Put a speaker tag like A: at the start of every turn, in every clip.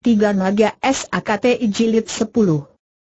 A: Tiga naga SAKTI jilid 10.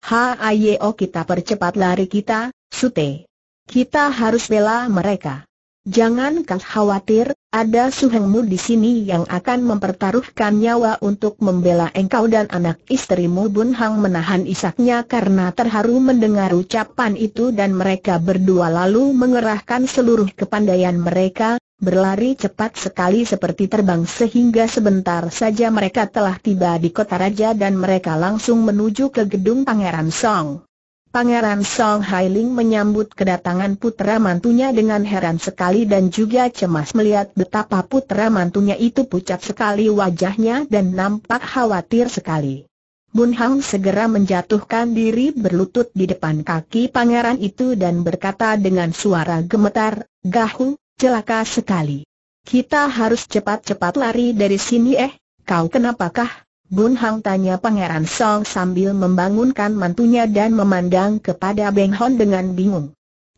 A: Hayo kita percepat lari kita, Sute. Kita harus bela mereka. Jangan kau khawatir, ada suhengmu di sini yang akan mempertaruhkan nyawa untuk membela engkau dan anak istrimu Bun Hang menahan isaknya karena terharu mendengar ucapan itu dan mereka berdua lalu mengerahkan seluruh kepandaian mereka, Berlari cepat sekali seperti terbang sehingga sebentar saja mereka telah tiba di kota raja dan mereka langsung menuju ke gedung Pangeran Song. Pangeran Song Hailing menyambut kedatangan putra mantunya dengan heran sekali dan juga cemas melihat betapa putra mantunya itu pucat sekali wajahnya dan nampak khawatir sekali. Bun Hang segera menjatuhkan diri berlutut di depan kaki pangeran itu dan berkata dengan suara gemetar, Gahu, celaka sekali. Kita harus cepat-cepat lari dari sini eh, kau kenapakah? Bun Hang tanya Pangeran Song sambil membangunkan mantunya dan memandang kepada Beng Hon dengan bingung.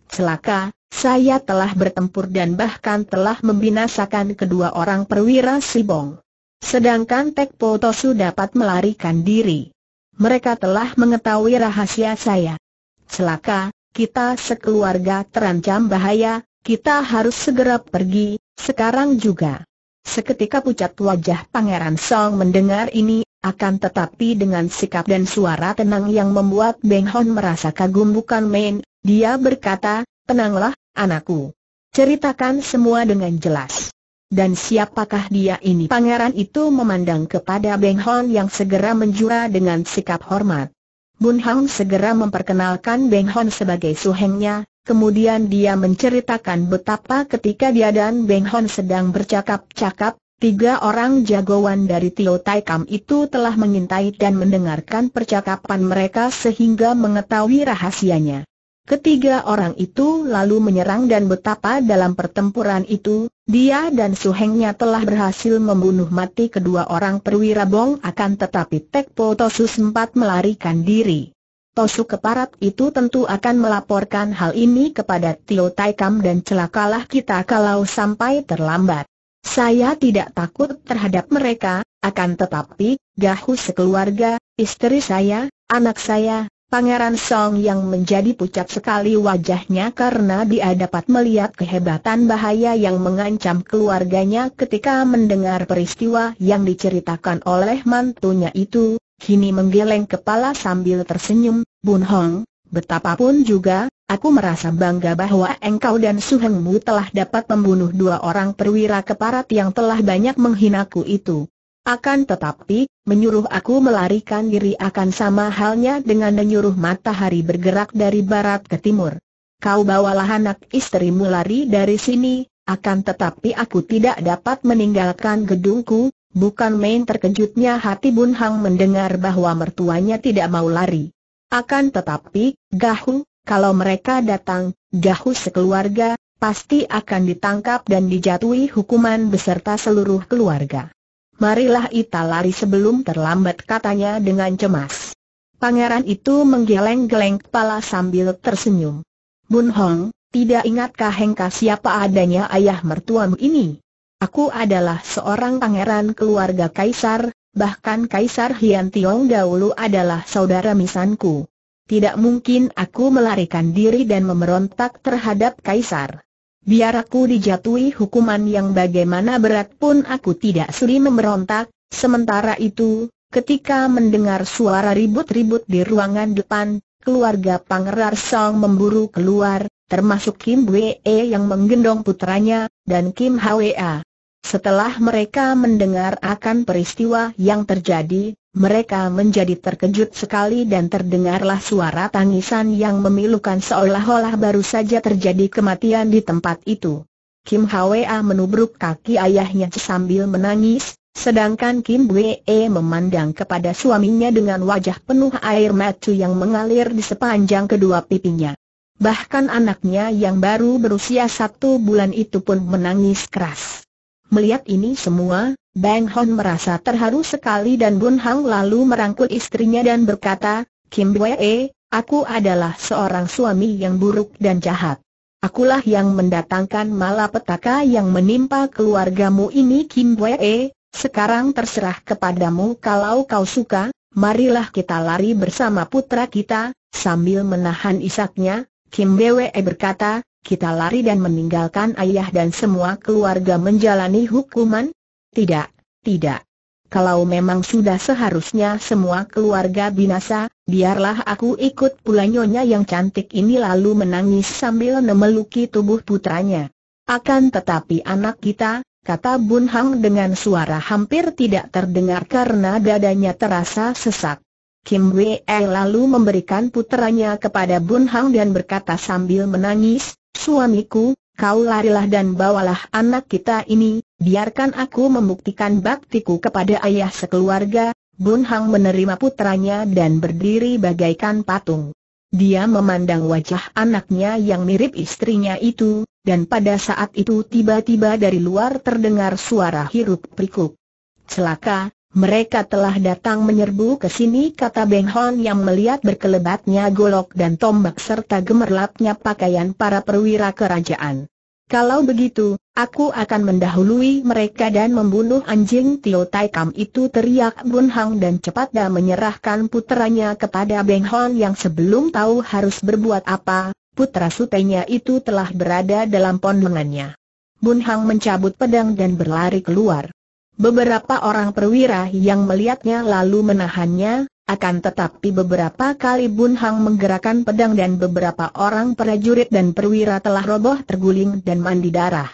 A: Celaka, saya telah bertempur dan bahkan telah membinasakan kedua orang perwira Sibong. Sedangkan Tek Po Tosu dapat melarikan diri. Mereka telah mengetahui rahasia saya. Celaka, kita sekeluarga terancam bahaya, kita harus segera pergi, sekarang juga. Seketika pucat wajah Pangeran Song mendengar ini, akan tetapi dengan sikap dan suara tenang yang membuat Beng Hon merasa kagum bukan main, dia berkata, tenanglah, anakku. Ceritakan semua dengan jelas. Dan siapakah dia ini? Pangeran itu memandang kepada Beng Hon yang segera menjura dengan sikap hormat. Bun Hong segera memperkenalkan Beng Hon sebagai suhengnya, Kemudian dia menceritakan betapa ketika dia dan Beng Hon sedang bercakap-cakap, tiga orang jagoan dari Tio Tai Kam itu telah mengintai dan mendengarkan percakapan mereka sehingga mengetahui rahasianya. Ketiga orang itu lalu menyerang dan betapa dalam pertempuran itu, dia dan suhengnya telah berhasil membunuh mati kedua orang perwira Bong akan tetapi Tek Tosu sempat melarikan diri. Tosu keparat itu tentu akan melaporkan hal ini kepada Tio Taikam dan celakalah kita kalau sampai terlambat. Saya tidak takut terhadap mereka, akan tetapi, gahus sekeluarga, istri saya, anak saya, Pangeran Song yang menjadi pucat sekali wajahnya karena dia dapat melihat kehebatan bahaya yang mengancam keluarganya ketika mendengar peristiwa yang diceritakan oleh mantunya itu, kini menggeleng kepala sambil tersenyum, Bun Hong, betapapun juga, aku merasa bangga bahwa engkau dan Suhengmu telah dapat membunuh dua orang perwira keparat yang telah banyak menghinaku itu. Akan tetapi, menyuruh aku melarikan diri akan sama halnya dengan menyuruh matahari bergerak dari barat ke timur. Kau bawalah anak istrimu lari dari sini, akan tetapi aku tidak dapat meninggalkan gedungku, bukan main terkejutnya hati Bun Hang mendengar bahwa mertuanya tidak mau lari. Akan tetapi, Gahu, kalau mereka datang, Gahu sekeluarga, pasti akan ditangkap dan dijatuhi hukuman beserta seluruh keluarga. Marilah kita lari sebelum terlambat katanya dengan cemas. Pangeran itu menggeleng-geleng kepala sambil tersenyum. Bun Hong, tidak ingatkah Hengka siapa adanya ayah mertuamu ini? Aku adalah seorang pangeran keluarga kaisar, bahkan Kaisar Hian Tiong dahulu adalah saudara misanku. Tidak mungkin aku melarikan diri dan memberontak terhadap Kaisar. Biar aku dijatuhi hukuman yang bagaimana berat pun aku tidak sudi memberontak, sementara itu, ketika mendengar suara ribut-ribut di ruangan depan, keluarga Pangerar Song memburu keluar, termasuk Kim Wee yang menggendong putranya, dan Kim Hwa setelah mereka mendengar akan peristiwa yang terjadi, mereka menjadi terkejut sekali dan terdengarlah suara tangisan yang memilukan seolah-olah baru saja terjadi kematian di tempat itu. Kim Hwa menubruk kaki ayahnya sambil menangis, sedangkan Kim Wee memandang kepada suaminya dengan wajah penuh air mata yang mengalir di sepanjang kedua pipinya. Bahkan anaknya yang baru berusia satu bulan itu pun menangis keras. Melihat ini semua, Bang Hon merasa terharu sekali dan Bun Hang lalu merangkul istrinya dan berkata, Kim Wee, aku adalah seorang suami yang buruk dan jahat. Akulah yang mendatangkan malapetaka yang menimpa keluargamu ini Kim Wee, sekarang terserah kepadamu kalau kau suka, marilah kita lari bersama putra kita, sambil menahan isaknya, Kim Wee berkata, kita lari dan meninggalkan ayah dan semua keluarga menjalani hukuman? Tidak, tidak. Kalau memang sudah seharusnya semua keluarga binasa, biarlah aku ikut pula nyonya yang cantik ini lalu menangis sambil memeluki tubuh putranya. Akan tetapi anak kita, kata Bun Hang dengan suara hampir tidak terdengar karena dadanya terasa sesak. Kim Wei lalu memberikan putranya kepada Bun Hang dan berkata sambil menangis, Suamiku, kau larilah dan bawalah anak kita ini, biarkan aku membuktikan baktiku kepada ayah sekeluarga. Bun Hang menerima putranya dan berdiri bagaikan patung. Dia memandang wajah anaknya yang mirip istrinya itu, dan pada saat itu tiba-tiba dari luar terdengar suara hirup pikuk. Celaka, mereka telah datang menyerbu ke sini kata Beng Hon yang melihat berkelebatnya golok dan tombak serta gemerlapnya pakaian para perwira kerajaan. Kalau begitu, aku akan mendahului mereka dan membunuh anjing Tio Tai Kam itu teriak Bun Hang dan cepatnya menyerahkan putranya kepada Beng Hon yang sebelum tahu harus berbuat apa, putra sutenya itu telah berada dalam pondongannya. Bun Hang mencabut pedang dan berlari keluar. Beberapa orang perwira yang melihatnya lalu menahannya, akan tetapi beberapa kali Bun Hang menggerakkan pedang dan beberapa orang prajurit dan perwira telah roboh terguling dan mandi darah.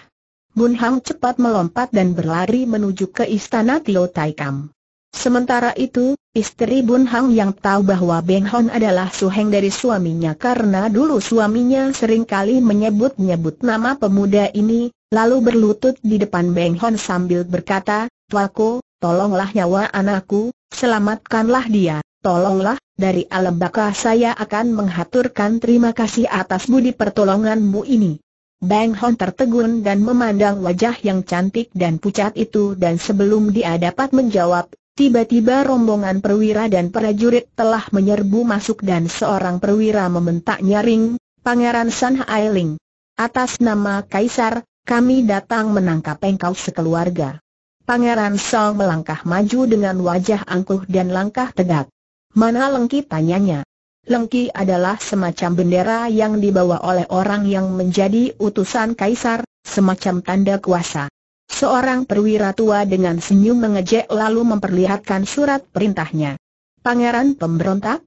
A: Bun Hang cepat melompat dan berlari menuju ke istana Tio Tai Kam. Sementara itu, istri Bun Hang yang tahu bahwa Beng Hon adalah suheng dari suaminya karena dulu suaminya seringkali menyebut-nyebut nama pemuda ini, lalu berlutut di depan Beng Hon sambil berkata, Tuaku, tolonglah nyawa anakku, selamatkanlah dia, tolonglah, dari alam baka saya akan menghaturkan terima kasih atas budi pertolonganmu ini. Bang Hon tertegun dan memandang wajah yang cantik dan pucat itu dan sebelum dia dapat menjawab, tiba-tiba rombongan perwira dan prajurit telah menyerbu masuk dan seorang perwira membentak nyaring, Pangeran San Ailing. Atas nama Kaisar, kami datang menangkap engkau sekeluarga. Pangeran Song melangkah maju dengan wajah angkuh dan langkah tegak. Mana Lengki tanyanya? Lengki adalah semacam bendera yang dibawa oleh orang yang menjadi utusan kaisar, semacam tanda kuasa. Seorang perwira tua dengan senyum mengejek lalu memperlihatkan surat perintahnya. Pangeran pemberontak?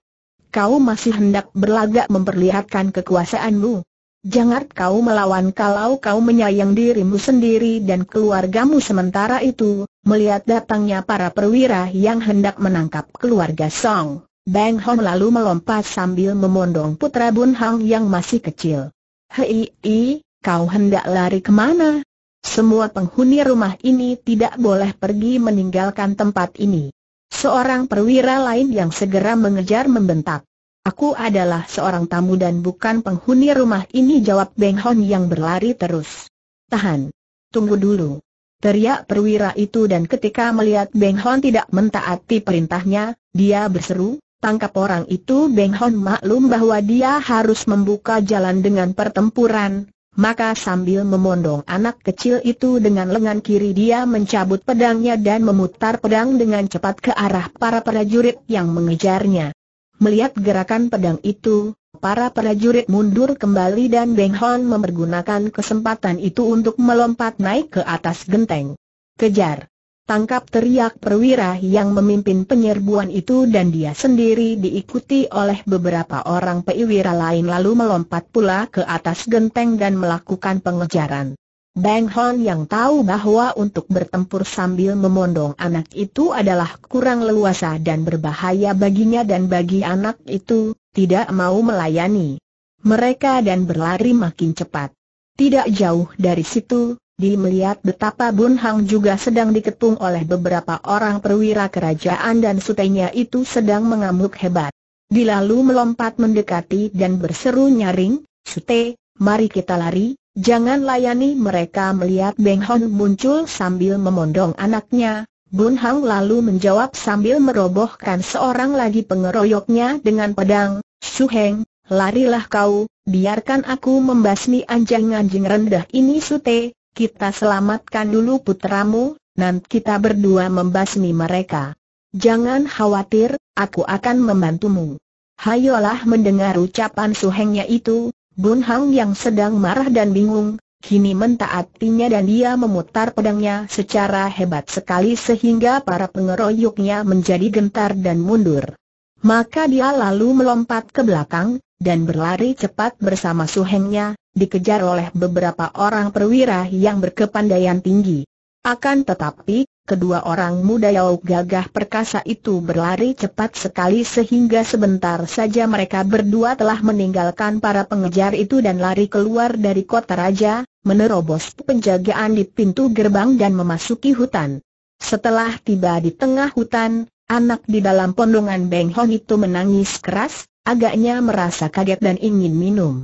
A: Kau masih hendak berlagak memperlihatkan kekuasaanmu? Jangan kau melawan kalau kau menyayang dirimu sendiri dan keluargamu sementara itu, melihat datangnya para perwira yang hendak menangkap keluarga Song. Bang Hon lalu melompat sambil memondong putra Bun Hang yang masih kecil. Hei, i, kau hendak lari kemana? Semua penghuni rumah ini tidak boleh pergi meninggalkan tempat ini. Seorang perwira lain yang segera mengejar membentak. Aku adalah seorang tamu dan bukan penghuni rumah ini jawab Beng Hon yang berlari terus. Tahan. Tunggu dulu. Teriak perwira itu dan ketika melihat Beng Hon tidak mentaati perintahnya, dia berseru, tangkap orang itu Beng Hon maklum bahwa dia harus membuka jalan dengan pertempuran, maka sambil memondong anak kecil itu dengan lengan kiri dia mencabut pedangnya dan memutar pedang dengan cepat ke arah para prajurit yang mengejarnya. Melihat gerakan pedang itu, para prajurit mundur kembali dan Beng Hon mempergunakan kesempatan itu untuk melompat naik ke atas genteng. Kejar! Tangkap teriak perwira yang memimpin penyerbuan itu dan dia sendiri diikuti oleh beberapa orang perwira lain lalu melompat pula ke atas genteng dan melakukan pengejaran. Bang Hon yang tahu bahwa untuk bertempur sambil memondong anak itu adalah kurang leluasa dan berbahaya baginya dan bagi anak itu, tidak mau melayani. Mereka dan berlari makin cepat. Tidak jauh dari situ, di melihat betapa Bun Hang juga sedang diketung oleh beberapa orang perwira kerajaan dan sutenya itu sedang mengamuk hebat. Dilalu melompat mendekati dan berseru nyaring, Sute, mari kita lari, Jangan layani mereka melihat Beng Hon muncul sambil memondong anaknya. Bun Hang lalu menjawab sambil merobohkan seorang lagi pengeroyoknya dengan pedang, Su Heng, larilah kau, biarkan aku membasmi anjing-anjing rendah ini Sute, kita selamatkan dulu putramu, nanti kita berdua membasmi mereka. Jangan khawatir, aku akan membantumu. Hayolah mendengar ucapan Su Hengnya itu, Bun Hang yang sedang marah dan bingung, kini mentaatinya dan dia memutar pedangnya secara hebat sekali sehingga para pengeroyoknya menjadi gentar dan mundur. Maka dia lalu melompat ke belakang, dan berlari cepat bersama suhengnya, dikejar oleh beberapa orang perwira yang berkepandaian tinggi. Akan tetapi, kedua orang muda yau gagah perkasa itu berlari cepat sekali sehingga sebentar saja mereka berdua telah meninggalkan para pengejar itu dan lari keluar dari kota raja, menerobos penjagaan di pintu gerbang dan memasuki hutan. Setelah tiba di tengah hutan, anak di dalam pondongan Beng Hon itu menangis keras, agaknya merasa kaget dan ingin minum.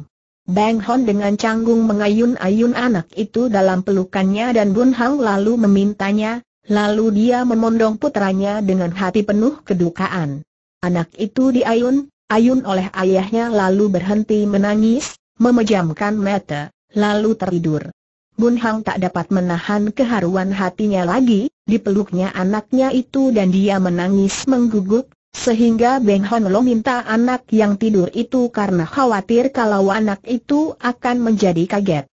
A: Bang Hon dengan canggung mengayun-ayun anak itu dalam pelukannya dan Bun Hang lalu memintanya, Lalu dia memondong putranya dengan hati penuh kedukaan. Anak itu diayun, ayun oleh ayahnya lalu berhenti menangis, memejamkan mata, lalu tertidur. Bun Hang tak dapat menahan keharuan hatinya lagi, dipeluknya anaknya itu dan dia menangis mengguguk, sehingga Beng Hon Lo minta anak yang tidur itu karena khawatir kalau anak itu akan menjadi kaget.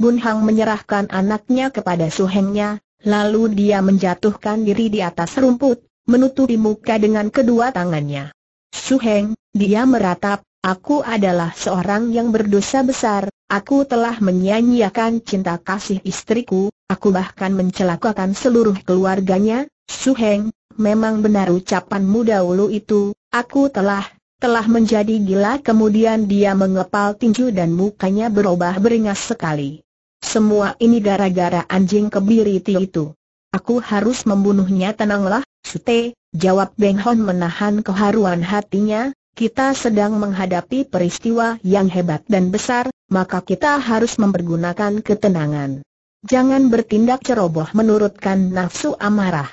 A: Bun Hang menyerahkan anaknya kepada suhengnya, Lalu dia menjatuhkan diri di atas rumput, menutupi muka dengan kedua tangannya. Suheng, dia meratap, aku adalah seorang yang berdosa besar, aku telah menyanyiakan cinta kasih istriku, aku bahkan mencelakakan seluruh keluarganya, Suheng, memang benar ucapan Muda dahulu itu, aku telah, telah menjadi gila kemudian dia mengepal tinju dan mukanya berubah beringas sekali. Semua ini gara-gara anjing kebiriti itu. Aku harus membunuhnya tenanglah, Sute, jawab Beng Hon menahan keharuan hatinya, kita sedang menghadapi peristiwa yang hebat dan besar, maka kita harus mempergunakan ketenangan. Jangan bertindak ceroboh menurutkan nafsu amarah.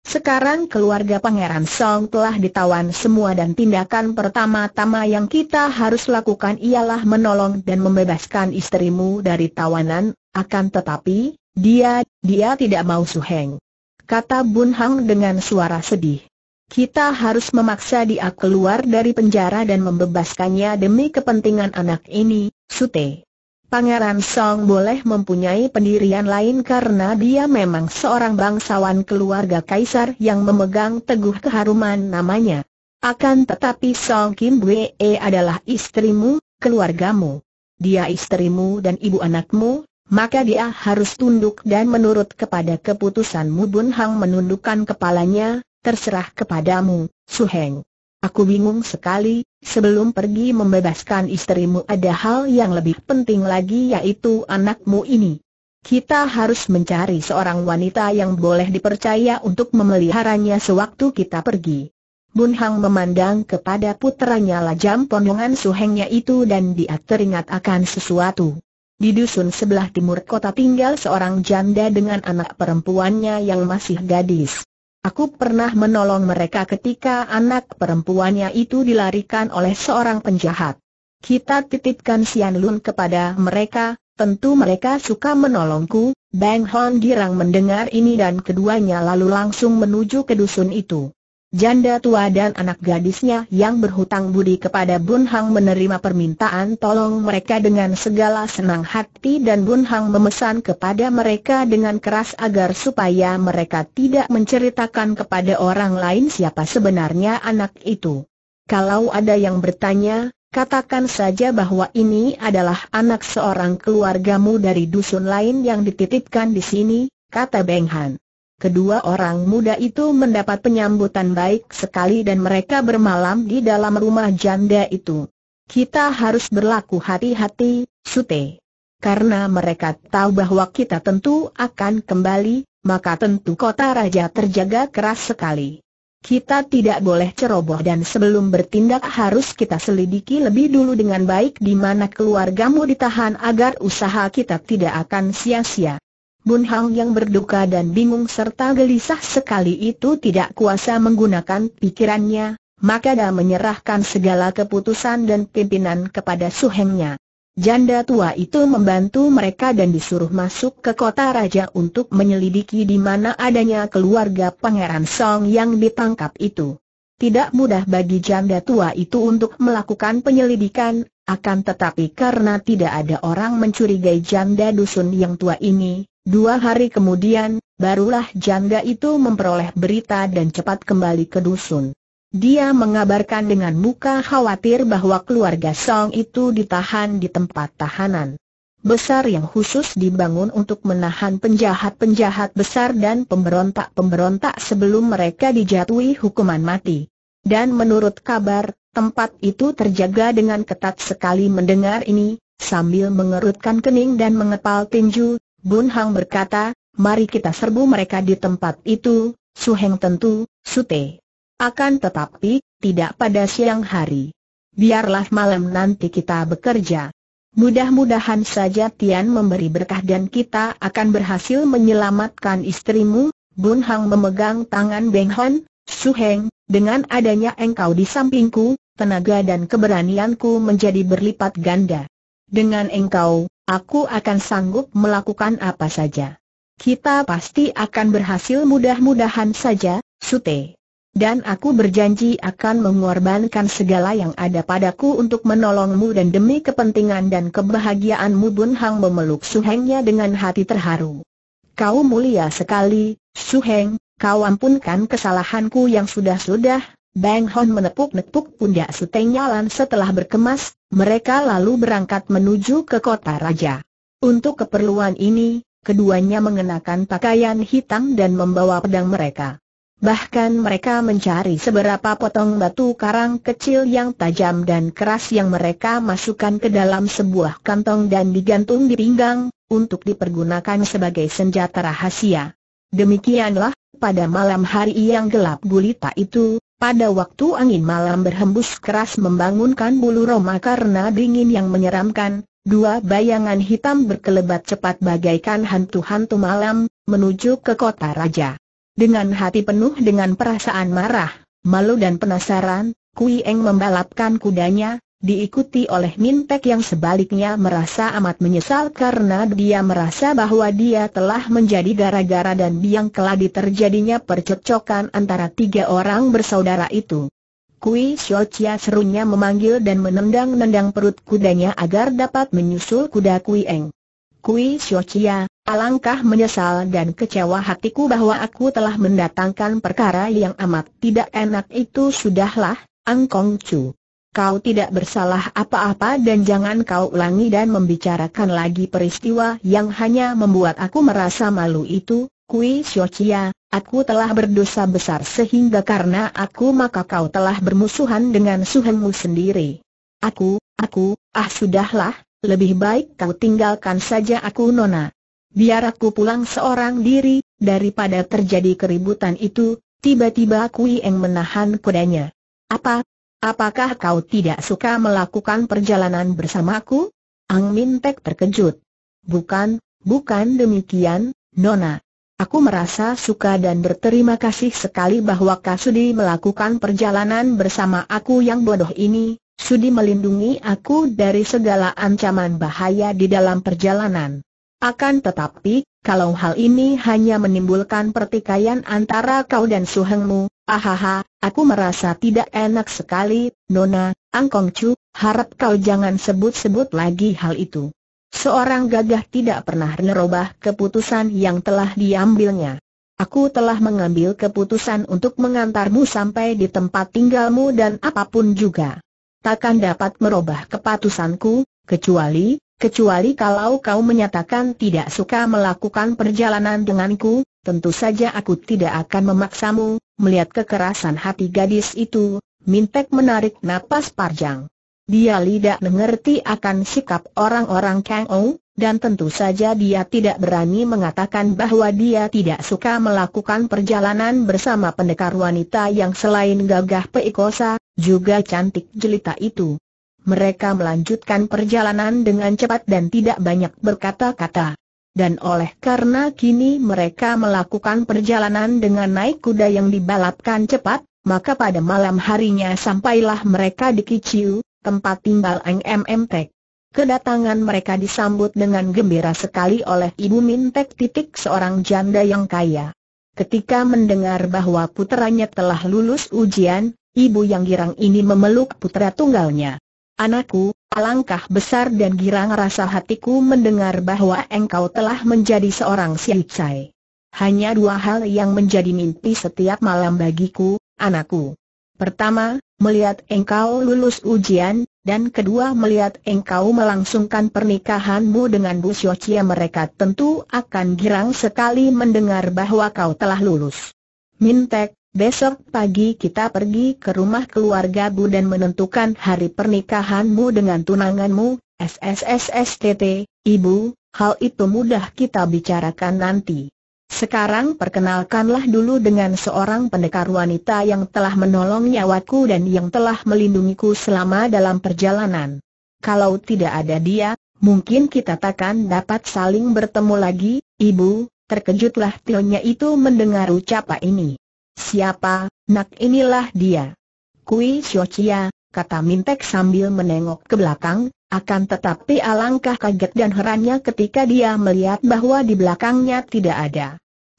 A: Sekarang keluarga Pangeran Song telah ditawan semua dan tindakan pertama-tama yang kita harus lakukan ialah menolong dan membebaskan istrimu dari tawanan, akan tetapi, dia, dia tidak mau suheng. Kata Bun Hang dengan suara sedih. Kita harus memaksa dia keluar dari penjara dan membebaskannya demi kepentingan anak ini, Sute. Pangeran Song boleh mempunyai pendirian lain karena dia memang seorang bangsawan keluarga kaisar yang memegang teguh keharuman namanya. Akan tetapi Song Kim Wee adalah istrimu, keluargamu. Dia istrimu dan ibu anakmu, maka dia harus tunduk dan menurut kepada keputusanmu Bun Hang menundukkan kepalanya, terserah kepadamu, Su Heng. Aku bingung sekali, sebelum pergi membebaskan istrimu ada hal yang lebih penting lagi yaitu anakmu ini. Kita harus mencari seorang wanita yang boleh dipercaya untuk memeliharanya sewaktu kita pergi. Bun Hang memandang kepada putranya lajam ponongan suhengnya itu dan dia teringat akan sesuatu. Di dusun sebelah timur kota tinggal seorang janda dengan anak perempuannya yang masih gadis. Aku pernah menolong mereka ketika anak perempuannya itu dilarikan oleh seorang penjahat. Kita titipkan Sian Lun kepada mereka, tentu mereka suka menolongku. Bang Hon girang mendengar ini dan keduanya lalu langsung menuju ke dusun itu. Janda tua dan anak gadisnya yang berhutang budi kepada Bun Hang menerima permintaan tolong mereka dengan segala senang hati dan Bun Hang memesan kepada mereka dengan keras agar supaya mereka tidak menceritakan kepada orang lain siapa sebenarnya anak itu. Kalau ada yang bertanya, katakan saja bahwa ini adalah anak seorang keluargamu dari dusun lain yang dititipkan di sini, kata Beng Han. Kedua orang muda itu mendapat penyambutan baik sekali dan mereka bermalam di dalam rumah janda itu. Kita harus berlaku hati-hati, Sute. Karena mereka tahu bahwa kita tentu akan kembali, maka tentu kota raja terjaga keras sekali. Kita tidak boleh ceroboh dan sebelum bertindak harus kita selidiki lebih dulu dengan baik di mana keluargamu ditahan agar usaha kita tidak akan sia-sia. Bun Hang yang berduka dan bingung serta gelisah sekali itu tidak kuasa menggunakan pikirannya, maka dia menyerahkan segala keputusan dan pimpinan kepada suhengnya. Janda tua itu membantu mereka dan disuruh masuk ke kota raja untuk menyelidiki di mana adanya keluarga pangeran Song yang ditangkap itu. Tidak mudah bagi janda tua itu untuk melakukan penyelidikan, akan tetapi karena tidak ada orang mencurigai janda dusun yang tua ini, Dua hari kemudian, barulah janda itu memperoleh berita dan cepat kembali ke dusun. Dia mengabarkan dengan muka khawatir bahwa keluarga Song itu ditahan di tempat tahanan besar yang khusus dibangun untuk menahan penjahat-penjahat besar dan pemberontak-pemberontak sebelum mereka dijatuhi hukuman mati. Dan menurut kabar, tempat itu terjaga dengan ketat sekali mendengar ini, sambil mengerutkan kening dan mengepal tinju, Bun Hang berkata, mari kita serbu mereka di tempat itu, Su Heng tentu, Su Te. Akan tetapi, tidak pada siang hari. Biarlah malam nanti kita bekerja. Mudah-mudahan saja Tian memberi berkah dan kita akan berhasil menyelamatkan istrimu. Bun Hang memegang tangan Beng Hon, Su Heng, dengan adanya engkau di sampingku, tenaga dan keberanianku menjadi berlipat ganda. Dengan engkau, aku akan sanggup melakukan apa saja. Kita pasti akan berhasil mudah-mudahan saja, Sute. Dan aku berjanji akan mengorbankan segala yang ada padaku untuk menolongmu dan demi kepentingan dan kebahagiaanmu Bun Hang memeluk Suhengnya dengan hati terharu. Kau mulia sekali, Suheng, kau ampunkan kesalahanku yang sudah-sudah, Bang Hon menepuk-nepuk pundak setengyalan setelah berkemas, mereka lalu berangkat menuju ke kota raja. Untuk keperluan ini, keduanya mengenakan pakaian hitam dan membawa pedang mereka. Bahkan mereka mencari seberapa potong batu karang kecil yang tajam dan keras yang mereka masukkan ke dalam sebuah kantong dan digantung di pinggang, untuk dipergunakan sebagai senjata rahasia. Demikianlah, pada malam hari yang gelap gulita itu, pada waktu angin malam berhembus keras membangunkan bulu Roma karena dingin yang menyeramkan, dua bayangan hitam berkelebat cepat bagaikan hantu-hantu malam, menuju ke kota raja. Dengan hati penuh dengan perasaan marah, malu dan penasaran, Kui Eng membalapkan kudanya, diikuti oleh Min Pek yang sebaliknya merasa amat menyesal karena dia merasa bahwa dia telah menjadi gara-gara dan biang keladi terjadinya percocokan antara tiga orang bersaudara itu. Kui Xiao Chia serunya memanggil dan menendang-nendang perut kudanya agar dapat menyusul kuda Kui Eng. Kui Xiao Chia, alangkah menyesal dan kecewa hatiku bahwa aku telah mendatangkan perkara yang amat tidak enak itu sudahlah, Angkong Chu kau tidak bersalah apa-apa dan jangan kau ulangi dan membicarakan lagi peristiwa yang hanya membuat aku merasa malu itu, Kui Xiochia, aku telah berdosa besar sehingga karena aku maka kau telah bermusuhan dengan suhengmu sendiri. Aku, aku, ah sudahlah, lebih baik kau tinggalkan saja aku Nona. Biar aku pulang seorang diri, daripada terjadi keributan itu, tiba-tiba Kui Eng menahan kudanya. Apa, Apakah kau tidak suka melakukan perjalanan bersamaku? Ang Min Pek terkejut. Bukan, bukan demikian, Nona. Aku merasa suka dan berterima kasih sekali bahwa Kak Sudi melakukan perjalanan bersama aku yang bodoh ini, Sudi melindungi aku dari segala ancaman bahaya di dalam perjalanan. Akan tetapi, kalau hal ini hanya menimbulkan pertikaian antara kau dan Suhengmu, Ahaha, aku merasa tidak enak sekali, Nona, Angkong Chu, harap kau jangan sebut-sebut lagi hal itu. Seorang gagah tidak pernah merubah keputusan yang telah diambilnya. Aku telah mengambil keputusan untuk mengantarmu sampai di tempat tinggalmu dan apapun juga. Takkan dapat merubah kepatusanku, kecuali, kecuali kalau kau menyatakan tidak suka melakukan perjalanan denganku, tentu saja aku tidak akan memaksamu, Melihat kekerasan hati gadis itu, Mintek menarik napas parjang. Dia tidak mengerti akan sikap orang-orang Kang Ou, dan tentu saja dia tidak berani mengatakan bahwa dia tidak suka melakukan perjalanan bersama pendekar wanita yang selain gagah peikosa, juga cantik jelita itu. Mereka melanjutkan perjalanan dengan cepat dan tidak banyak berkata-kata dan oleh karena kini mereka melakukan perjalanan dengan naik kuda yang dibalapkan cepat, maka pada malam harinya sampailah mereka di Kiciu, tempat tinggal Ang MMTek. Kedatangan mereka disambut dengan gembira sekali oleh Ibu Mintek titik seorang janda yang kaya. Ketika mendengar bahwa putranya telah lulus ujian, ibu yang girang ini memeluk putra tunggalnya. Anakku, alangkah besar dan girang rasa hatiku mendengar bahwa engkau telah menjadi seorang siucai. Hanya dua hal yang menjadi mimpi setiap malam bagiku, anakku. Pertama, melihat engkau lulus ujian, dan kedua melihat engkau melangsungkan pernikahanmu dengan Bu Siochia mereka tentu akan girang sekali mendengar bahwa kau telah lulus. Mintek, Besok pagi kita pergi ke rumah keluarga Bu dan menentukan hari pernikahanmu dengan tunanganmu, SSSSTT, Ibu, hal itu mudah kita bicarakan nanti. Sekarang perkenalkanlah dulu dengan seorang pendekar wanita yang telah menolong nyawaku dan yang telah melindungiku selama dalam perjalanan. Kalau tidak ada dia, mungkin kita takkan dapat saling bertemu lagi, Ibu, terkejutlah Tionya itu mendengar ucapan ini. Siapa, nak inilah dia. Kui Xiaochia, kata Mintek sambil menengok ke belakang, akan tetapi alangkah kaget dan herannya ketika dia melihat bahwa di belakangnya tidak ada.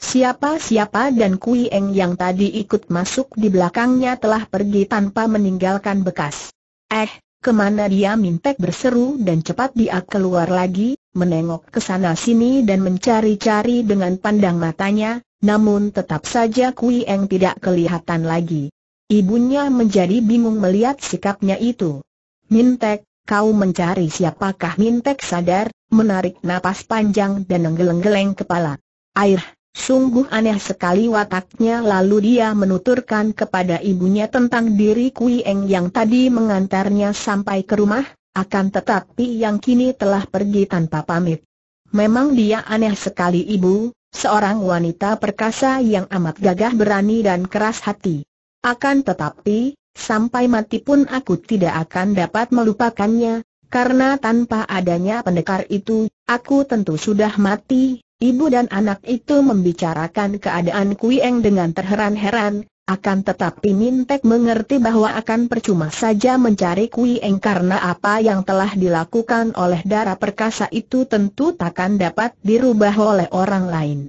A: Siapa-siapa dan Kui Eng yang tadi ikut masuk di belakangnya telah pergi tanpa meninggalkan bekas. Eh, kemana dia Mintek berseru dan cepat dia keluar lagi, menengok ke sana sini dan mencari-cari dengan pandang matanya, namun tetap saja Kui Eng tidak kelihatan lagi. Ibunya menjadi bingung melihat sikapnya itu. Mintek, kau mencari siapakah Mintek sadar, menarik napas panjang dan enggeleng-geleng kepala. Air, sungguh aneh sekali wataknya lalu dia menuturkan kepada ibunya tentang diri Kui Eng yang tadi mengantarnya sampai ke rumah, akan tetapi yang kini telah pergi tanpa pamit. Memang dia aneh sekali ibu, seorang wanita perkasa yang amat gagah berani dan keras hati. Akan tetapi, sampai mati pun aku tidak akan dapat melupakannya, karena tanpa adanya pendekar itu, aku tentu sudah mati, Ibu dan anak itu membicarakan keadaan Kuieng dengan terheran-heran, akan tetapi Mintek mengerti bahwa akan percuma saja mencari Kui Eng karena apa yang telah dilakukan oleh darah perkasa itu tentu takkan dapat dirubah oleh orang lain.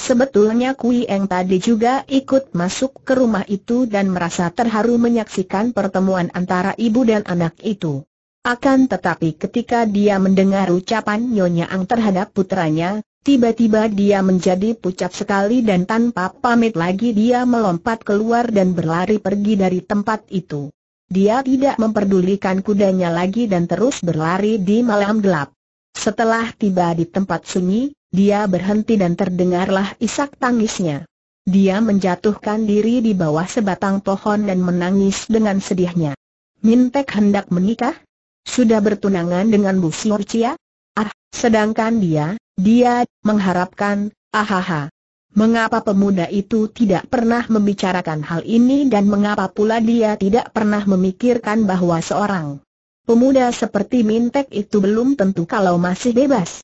A: Sebetulnya Kui Eng tadi juga ikut masuk ke rumah itu dan merasa terharu menyaksikan pertemuan antara ibu dan anak itu. Akan tetapi ketika dia mendengar ucapan Nyonya Ang terhadap putranya, Tiba-tiba dia menjadi pucat sekali dan tanpa pamit lagi dia melompat keluar dan berlari pergi dari tempat itu. Dia tidak memperdulikan kudanya lagi dan terus berlari di malam gelap. Setelah tiba di tempat sunyi, dia berhenti dan terdengarlah isak tangisnya. Dia menjatuhkan diri di bawah sebatang pohon dan menangis dengan sedihnya. Mintek hendak menikah? Sudah bertunangan dengan Bu Siorcia? Ah, sedangkan dia, dia mengharapkan, ahaha. Mengapa pemuda itu tidak pernah membicarakan hal ini dan mengapa pula dia tidak pernah memikirkan bahwa seorang pemuda seperti Mintek itu belum tentu kalau masih bebas.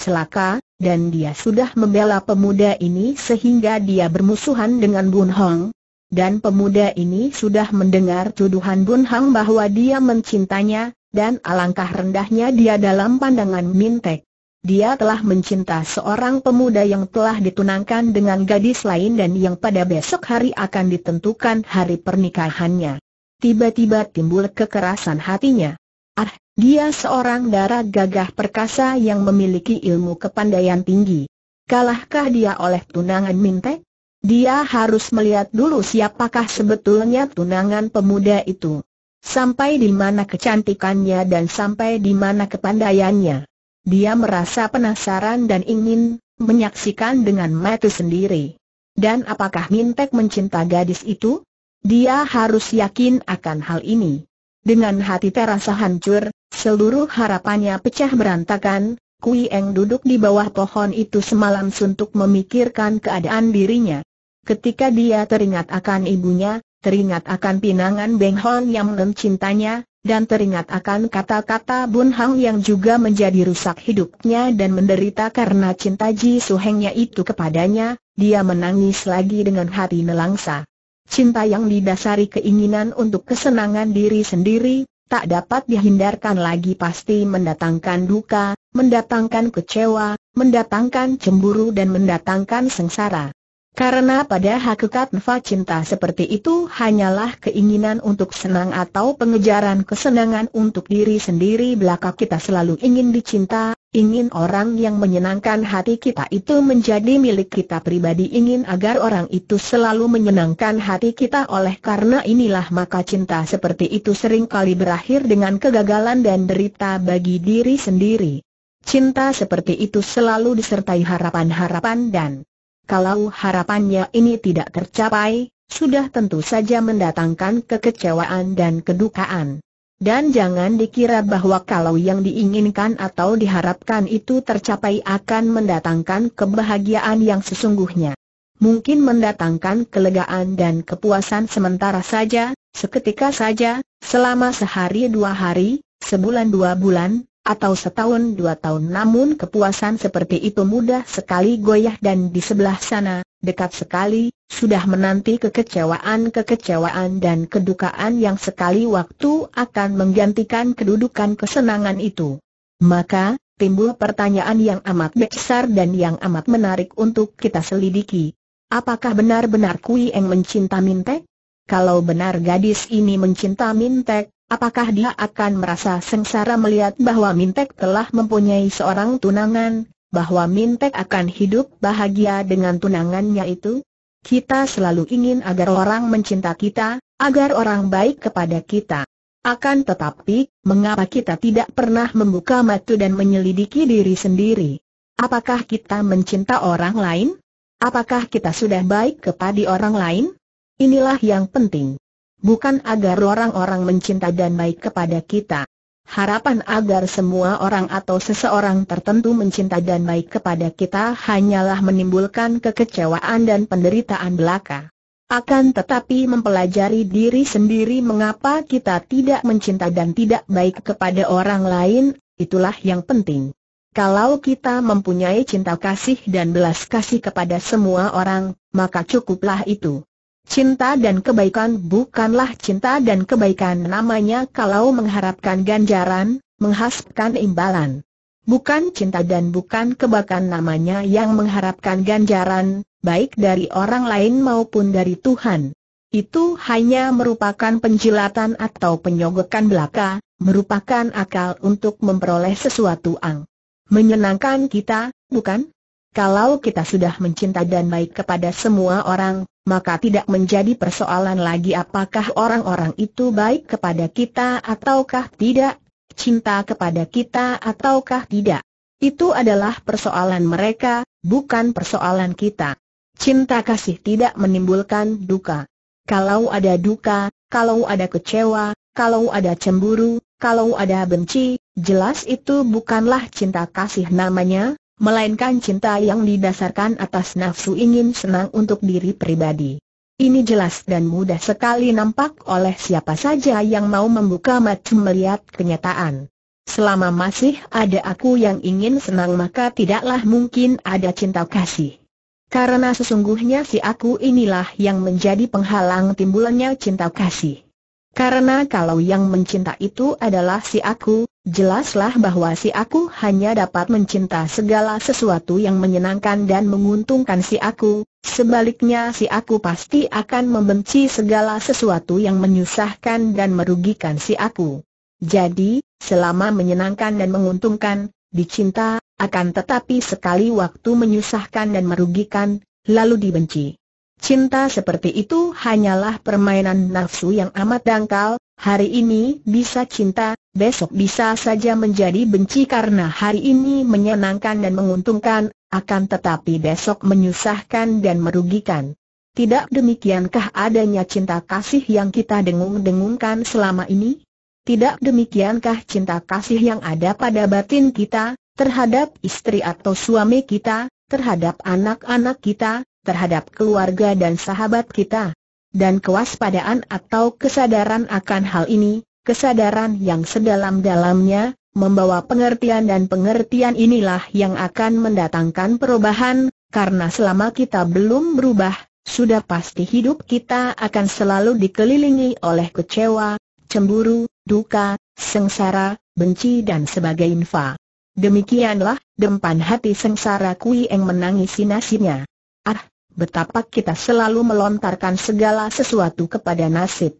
A: Celaka, dan dia sudah membela pemuda ini sehingga dia bermusuhan dengan Bun Hong. Dan pemuda ini sudah mendengar tuduhan Bun Hong bahwa dia mencintanya, dan alangkah rendahnya dia dalam pandangan Mintek. Dia telah mencinta seorang pemuda yang telah ditunangkan dengan gadis lain dan yang pada besok hari akan ditentukan hari pernikahannya. Tiba-tiba timbul kekerasan hatinya. Ah, dia seorang darah gagah perkasa yang memiliki ilmu kepandaian tinggi. Kalahkah dia oleh tunangan Minte? Dia harus melihat dulu siapakah sebetulnya tunangan pemuda itu. Sampai di mana kecantikannya dan sampai di mana kepandaiannya dia merasa penasaran dan ingin menyaksikan dengan mata sendiri. Dan apakah Mintek mencinta gadis itu? Dia harus yakin akan hal ini. Dengan hati terasa hancur, seluruh harapannya pecah berantakan, Kui Eng duduk di bawah pohon itu semalam suntuk memikirkan keadaan dirinya. Ketika dia teringat akan ibunya, teringat akan pinangan Beng Hon yang mencintanya, dan teringat akan kata-kata Bun Hang yang juga menjadi rusak hidupnya dan menderita karena cinta Ji Suhengnya itu kepadanya, dia menangis lagi dengan hati nelangsa. Cinta yang didasari keinginan untuk kesenangan diri sendiri, tak dapat dihindarkan lagi pasti mendatangkan duka, mendatangkan kecewa, mendatangkan cemburu dan mendatangkan sengsara. Karena pada hakikat nfa cinta seperti itu hanyalah keinginan untuk senang atau pengejaran kesenangan untuk diri sendiri belaka kita selalu ingin dicinta, ingin orang yang menyenangkan hati kita itu menjadi milik kita pribadi ingin agar orang itu selalu menyenangkan hati kita oleh karena inilah maka cinta seperti itu sering kali berakhir dengan kegagalan dan derita bagi diri sendiri. Cinta seperti itu selalu disertai harapan-harapan dan kalau harapannya ini tidak tercapai, sudah tentu saja mendatangkan kekecewaan dan kedukaan. Dan jangan dikira bahwa kalau yang diinginkan atau diharapkan itu tercapai akan mendatangkan kebahagiaan yang sesungguhnya. Mungkin mendatangkan kelegaan dan kepuasan sementara saja, seketika saja, selama sehari dua hari, sebulan dua bulan, atau setahun dua tahun namun kepuasan seperti itu mudah sekali goyah dan di sebelah sana, dekat sekali, sudah menanti kekecewaan-kekecewaan dan kedukaan yang sekali waktu akan menggantikan kedudukan kesenangan itu. Maka, timbul pertanyaan yang amat besar dan yang amat menarik untuk kita selidiki. Apakah benar-benar Kui Eng mencinta Mintek? Kalau benar gadis ini mencinta Mintek, Apakah dia akan merasa sengsara melihat bahwa Mintek telah mempunyai seorang tunangan, bahwa Mintek akan hidup bahagia dengan tunangannya itu? Kita selalu ingin agar orang mencinta kita, agar orang baik kepada kita. Akan tetapi, mengapa kita tidak pernah membuka mata dan menyelidiki diri sendiri? Apakah kita mencinta orang lain? Apakah kita sudah baik kepada orang lain? Inilah yang penting bukan agar orang-orang mencinta dan baik kepada kita. Harapan agar semua orang atau seseorang tertentu mencinta dan baik kepada kita hanyalah menimbulkan kekecewaan dan penderitaan belaka. Akan tetapi mempelajari diri sendiri mengapa kita tidak mencinta dan tidak baik kepada orang lain, itulah yang penting. Kalau kita mempunyai cinta kasih dan belas kasih kepada semua orang, maka cukuplah itu. Cinta dan kebaikan bukanlah cinta dan kebaikan namanya kalau mengharapkan ganjaran, menghasapkan imbalan. Bukan cinta dan bukan kebaikan namanya yang mengharapkan ganjaran, baik dari orang lain maupun dari Tuhan. Itu hanya merupakan penjilatan atau penyogokan belaka, merupakan akal untuk memperoleh sesuatu ang menyenangkan kita, bukan? Kalau kita sudah mencinta dan baik kepada semua orang, maka tidak menjadi persoalan lagi apakah orang-orang itu baik kepada kita ataukah tidak, cinta kepada kita ataukah tidak. Itu adalah persoalan mereka, bukan persoalan kita. Cinta kasih tidak menimbulkan duka. Kalau ada duka, kalau ada kecewa, kalau ada cemburu, kalau ada benci, jelas itu bukanlah cinta kasih namanya, melainkan cinta yang didasarkan atas nafsu ingin senang untuk diri pribadi. Ini jelas dan mudah sekali nampak oleh siapa saja yang mau membuka mata melihat kenyataan. Selama masih ada aku yang ingin senang maka tidaklah mungkin ada cinta kasih. Karena sesungguhnya si aku inilah yang menjadi penghalang timbulannya cinta kasih. Karena kalau yang mencinta itu adalah si aku, Jelaslah bahwa si aku hanya dapat mencinta segala sesuatu yang menyenangkan dan menguntungkan si aku, sebaliknya si aku pasti akan membenci segala sesuatu yang menyusahkan dan merugikan si aku. Jadi, selama menyenangkan dan menguntungkan, dicinta, akan tetapi sekali waktu menyusahkan dan merugikan, lalu dibenci. Cinta seperti itu hanyalah permainan nafsu yang amat dangkal, Hari ini bisa cinta, besok bisa saja menjadi benci karena hari ini menyenangkan dan menguntungkan, akan tetapi besok menyusahkan dan merugikan. Tidak demikiankah adanya cinta kasih yang kita dengung-dengungkan selama ini? Tidak demikiankah cinta kasih yang ada pada batin kita, terhadap istri atau suami kita, terhadap anak-anak kita, terhadap keluarga dan sahabat kita? dan kewaspadaan atau kesadaran akan hal ini, kesadaran yang sedalam-dalamnya, membawa pengertian dan pengertian inilah yang akan mendatangkan perubahan, karena selama kita belum berubah, sudah pasti hidup kita akan selalu dikelilingi oleh kecewa, cemburu, duka, sengsara, benci dan sebagainya. Demikianlah, dempan hati sengsara Kui yang menangisi nasinya. Ah, betapa kita selalu melontarkan segala sesuatu kepada nasib.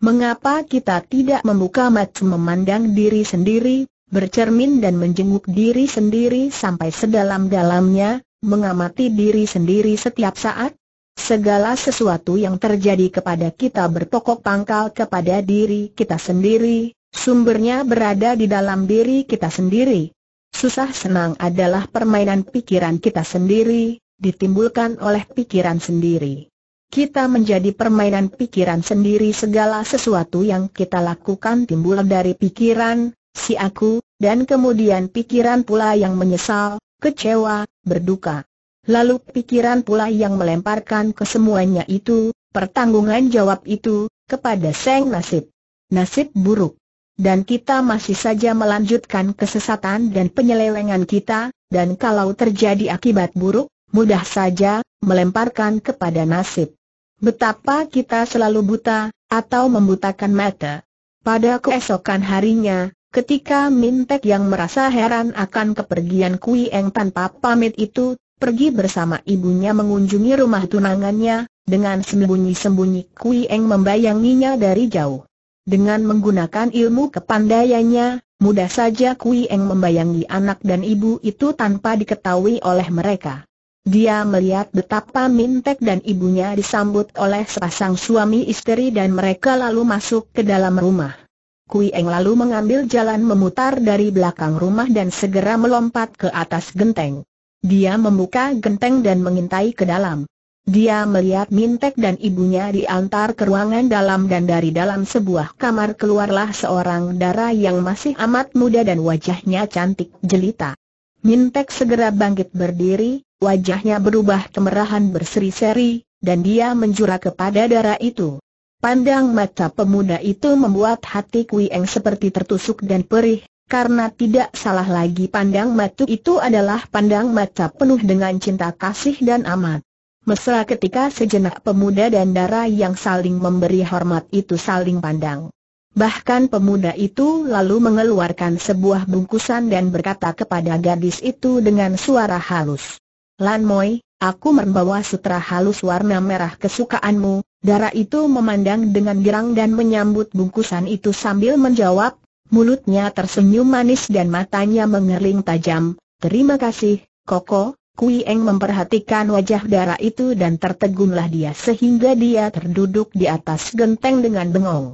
A: Mengapa kita tidak membuka mata memandang diri sendiri, bercermin dan menjenguk diri sendiri sampai sedalam-dalamnya, mengamati diri sendiri setiap saat? Segala sesuatu yang terjadi kepada kita berpokok pangkal kepada diri kita sendiri, sumbernya berada di dalam diri kita sendiri. Susah senang adalah permainan pikiran kita sendiri, ditimbulkan oleh pikiran sendiri. Kita menjadi permainan pikiran sendiri segala sesuatu yang kita lakukan timbul dari pikiran, si aku, dan kemudian pikiran pula yang menyesal, kecewa, berduka. Lalu pikiran pula yang melemparkan kesemuanya itu, pertanggungan jawab itu, kepada seng nasib. Nasib buruk dan kita masih saja melanjutkan kesesatan dan penyelewengan kita, dan kalau terjadi akibat buruk, mudah saja, melemparkan kepada nasib. Betapa kita selalu buta, atau membutakan mata. Pada keesokan harinya, ketika Mintek yang merasa heran akan kepergian Kui Eng tanpa pamit itu, pergi bersama ibunya mengunjungi rumah tunangannya, dengan sembunyi-sembunyi Kui Eng membayanginya dari jauh. Dengan menggunakan ilmu kepandaiannya, mudah saja Kui Eng membayangi anak dan ibu itu tanpa diketahui oleh mereka. Dia melihat betapa Mintek dan ibunya disambut oleh sepasang suami istri dan mereka lalu masuk ke dalam rumah. Kui Eng lalu mengambil jalan memutar dari belakang rumah dan segera melompat ke atas genteng. Dia membuka genteng dan mengintai ke dalam. Dia melihat Mintek dan ibunya diantar ke ruangan dalam dan dari dalam sebuah kamar keluarlah seorang dara yang masih amat muda dan wajahnya cantik jelita. Mintek segera bangkit berdiri, Wajahnya berubah kemerahan berseri-seri, dan dia menjura kepada darah itu. Pandang mata pemuda itu membuat hati Kui Eng seperti tertusuk dan perih, karena tidak salah lagi pandang mata itu adalah pandang mata penuh dengan cinta kasih dan amat. Mesra ketika sejenak pemuda dan darah yang saling memberi hormat itu saling pandang. Bahkan pemuda itu lalu mengeluarkan sebuah bungkusan dan berkata kepada gadis itu dengan suara halus. Lan Moi, aku membawa sutra halus warna merah kesukaanmu, darah itu memandang dengan girang dan menyambut bungkusan itu sambil menjawab, mulutnya tersenyum manis dan matanya mengerling tajam, terima kasih, Koko, Kui Eng memperhatikan wajah darah itu dan tertegunlah dia sehingga dia terduduk di atas genteng dengan bengong.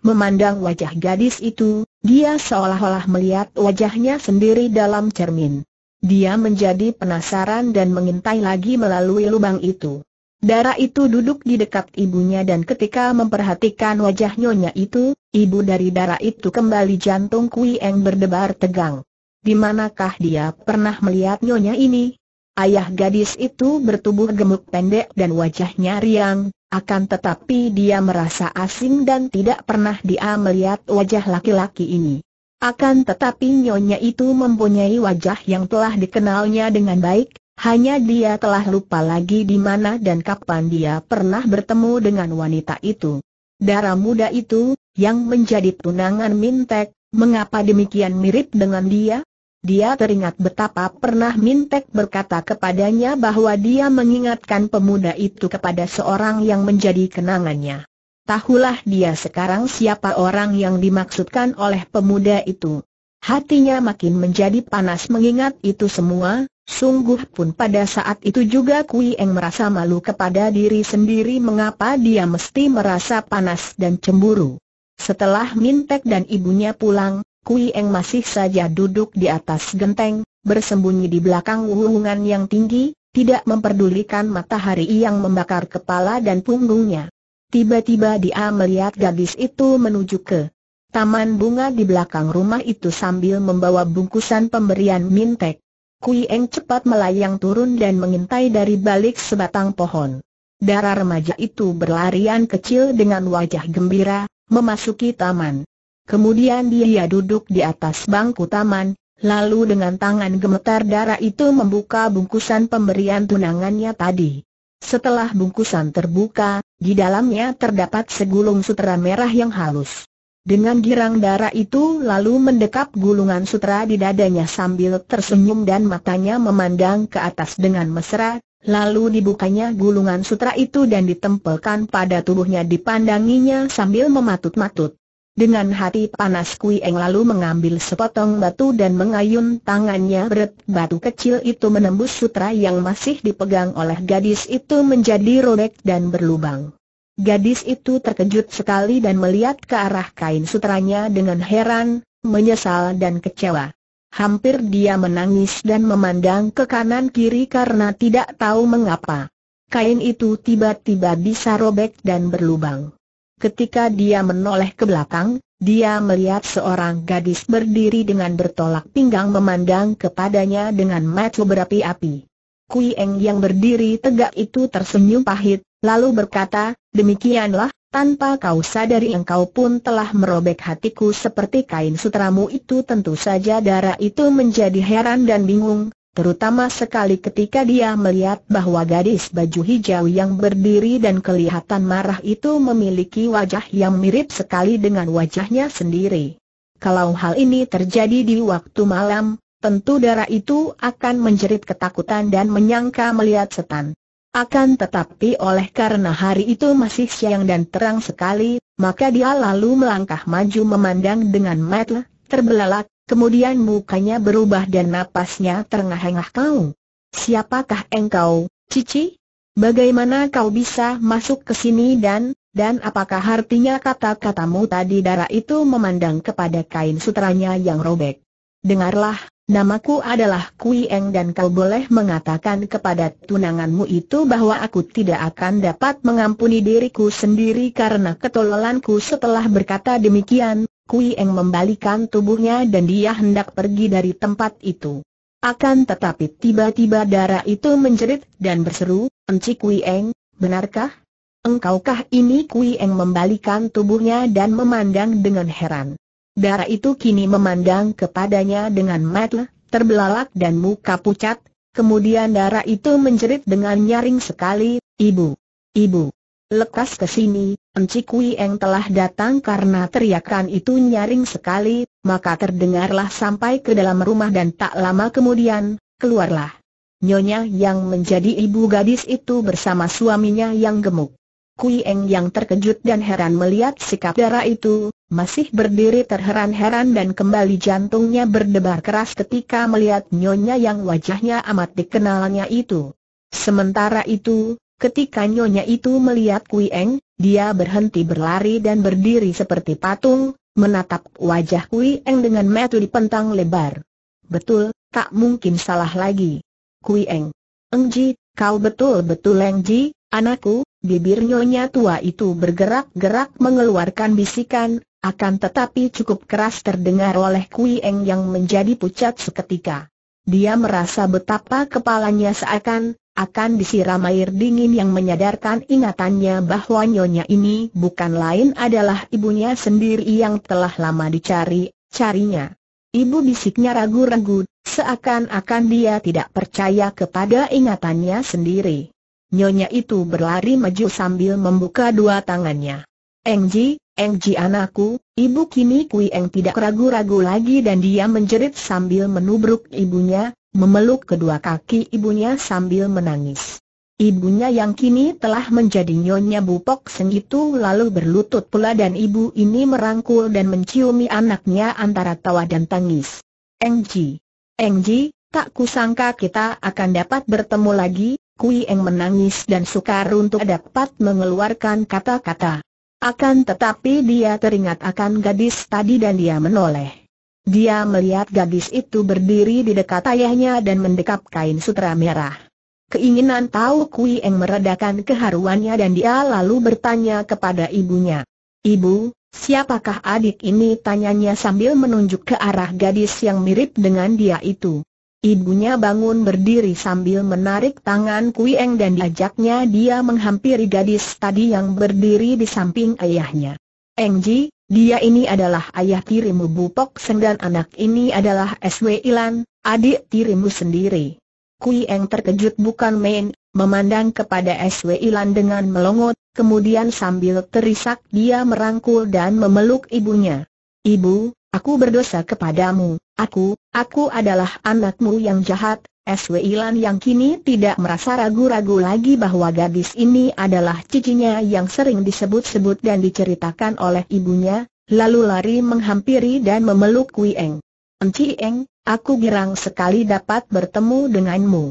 A: Memandang wajah gadis itu, dia seolah-olah melihat wajahnya sendiri dalam cermin. Dia menjadi penasaran dan mengintai lagi melalui lubang itu. Dara itu duduk di dekat ibunya dan ketika memperhatikan wajah nyonya itu, ibu dari Dara itu kembali jantung Kui Eng berdebar tegang. Di manakah dia pernah melihat nyonya ini? Ayah gadis itu bertubuh gemuk pendek dan wajahnya riang, akan tetapi dia merasa asing dan tidak pernah dia melihat wajah laki-laki ini. Akan tetapi nyonya itu mempunyai wajah yang telah dikenalnya dengan baik, hanya dia telah lupa lagi di mana dan kapan dia pernah bertemu dengan wanita itu. Darah muda itu, yang menjadi tunangan Mintek, mengapa demikian mirip dengan dia? Dia teringat betapa pernah Mintek berkata kepadanya bahwa dia mengingatkan pemuda itu kepada seorang yang menjadi kenangannya tahulah dia sekarang siapa orang yang dimaksudkan oleh pemuda itu. Hatinya makin menjadi panas mengingat itu semua, sungguh pun pada saat itu juga Kui Eng merasa malu kepada diri sendiri mengapa dia mesti merasa panas dan cemburu. Setelah Mintek dan ibunya pulang, Kui Eng masih saja duduk di atas genteng, bersembunyi di belakang wuhungan yang tinggi, tidak memperdulikan matahari yang membakar kepala dan punggungnya. Tiba-tiba dia melihat gadis itu menuju ke taman bunga di belakang rumah itu sambil membawa bungkusan pemberian mintek. Kui Eng cepat melayang turun dan mengintai dari balik sebatang pohon. Darah remaja itu berlarian kecil dengan wajah gembira, memasuki taman. Kemudian dia duduk di atas bangku taman, lalu dengan tangan gemetar darah itu membuka bungkusan pemberian tunangannya tadi. Setelah bungkusan terbuka, di dalamnya terdapat segulung sutra merah yang halus. Dengan girang darah itu lalu mendekap gulungan sutra di dadanya sambil tersenyum dan matanya memandang ke atas dengan mesra, lalu dibukanya gulungan sutra itu dan ditempelkan pada tubuhnya dipandanginya sambil mematut-matut. Dengan hati panas Kui Eng lalu mengambil sepotong batu dan mengayun tangannya beret batu kecil itu menembus sutra yang masih dipegang oleh gadis itu menjadi robek dan berlubang. Gadis itu terkejut sekali dan melihat ke arah kain sutranya dengan heran, menyesal dan kecewa. Hampir dia menangis dan memandang ke kanan kiri karena tidak tahu mengapa. Kain itu tiba-tiba bisa robek dan berlubang. Ketika dia menoleh ke belakang, dia melihat seorang gadis berdiri dengan bertolak pinggang memandang kepadanya dengan mata berapi-api. Kui Eng yang berdiri tegak itu tersenyum pahit, lalu berkata, demikianlah, tanpa kau sadari engkau pun telah merobek hatiku seperti kain sutramu itu tentu saja darah itu menjadi heran dan bingung, terutama sekali ketika dia melihat bahwa gadis baju hijau yang berdiri dan kelihatan marah itu memiliki wajah yang mirip sekali dengan wajahnya sendiri. Kalau hal ini terjadi di waktu malam, tentu darah itu akan menjerit ketakutan dan menyangka melihat setan. Akan tetapi oleh karena hari itu masih siang dan terang sekali, maka dia lalu melangkah maju memandang dengan mata terbelalak, Kemudian mukanya berubah dan napasnya terengah-engah kau. Siapakah engkau, Cici? Bagaimana kau bisa masuk ke sini dan, dan apakah artinya kata-katamu tadi darah itu memandang kepada kain sutranya yang robek? Dengarlah, namaku adalah Kui Eng dan kau boleh mengatakan kepada tunanganmu itu bahwa aku tidak akan dapat mengampuni diriku sendiri karena ketololanku setelah berkata demikian, Kui Eng membalikan tubuhnya dan dia hendak pergi dari tempat itu. Akan tetapi tiba-tiba darah itu menjerit dan berseru, Enci Kui Eng, benarkah? Engkaukah ini Kui Eng membalikan tubuhnya dan memandang dengan heran. Darah itu kini memandang kepadanya dengan mata terbelalak dan muka pucat, kemudian darah itu menjerit dengan nyaring sekali, Ibu, Ibu, lekas ke sini, Kui Eng telah datang karena teriakan itu nyaring sekali, maka terdengarlah sampai ke dalam rumah dan tak lama kemudian, keluarlah. Nyonya yang menjadi ibu gadis itu bersama suaminya yang gemuk. Kui Eng yang terkejut dan heran melihat sikap darah itu, masih berdiri terheran-heran dan kembali jantungnya berdebar keras ketika melihat Nyonya yang wajahnya amat dikenalnya itu. Sementara itu, Ketika nyonya itu melihat Kui Eng, dia berhenti berlari dan berdiri seperti patung, menatap wajah Kui Eng dengan mata dipentang lebar. Betul, tak mungkin salah lagi. Kui Eng. Engji, kau betul-betul Engji, anakku, bibir nyonya tua itu bergerak-gerak mengeluarkan bisikan, akan tetapi cukup keras terdengar oleh Kui Eng yang menjadi pucat seketika. Dia merasa betapa kepalanya seakan akan disiram air dingin yang menyadarkan ingatannya bahwa nyonya ini bukan lain adalah ibunya sendiri yang telah lama dicari-carinya. Ibu bisiknya ragu-ragu, seakan-akan dia tidak percaya kepada ingatannya sendiri. Nyonya itu berlari maju sambil membuka dua tangannya. Engji, Engji anakku, ibu kini Kui Eng tidak ragu-ragu lagi dan dia menjerit sambil menubruk ibunya, memeluk kedua kaki ibunya sambil menangis. Ibunya yang kini telah menjadi nyonya bupok seng itu lalu berlutut pula dan ibu ini merangkul dan menciumi anaknya antara tawa dan tangis. Engji, Engji, tak kusangka kita akan dapat bertemu lagi, Kui Eng menangis dan sukar untuk dapat mengeluarkan kata-kata. Akan tetapi dia teringat akan gadis tadi dan dia menoleh. Dia melihat gadis itu berdiri di dekat ayahnya dan mendekap kain sutra merah. Keinginan tahu Kui Eng meredakan keharuannya dan dia lalu bertanya kepada ibunya. Ibu, siapakah adik ini? Tanyanya sambil menunjuk ke arah gadis yang mirip dengan dia itu. Ibunya bangun berdiri sambil menarik tangan Kui Eng dan diajaknya dia menghampiri gadis tadi yang berdiri di samping ayahnya. Engji, dia ini adalah ayah tirimu Bupok Seng dan anak ini adalah SW Ilan, adik tirimu sendiri. Kui Eng terkejut bukan main, memandang kepada SW Ilan dengan melongot, kemudian sambil terisak dia merangkul dan memeluk ibunya. Ibu, aku berdosa kepadamu, aku, aku adalah anakmu yang jahat, SW Ilan yang kini tidak merasa ragu-ragu lagi bahwa gadis ini adalah cicinya yang sering disebut-sebut dan diceritakan oleh ibunya, lalu lari menghampiri dan memeluk Kui Eng. Enci Eng, aku girang sekali dapat bertemu denganmu.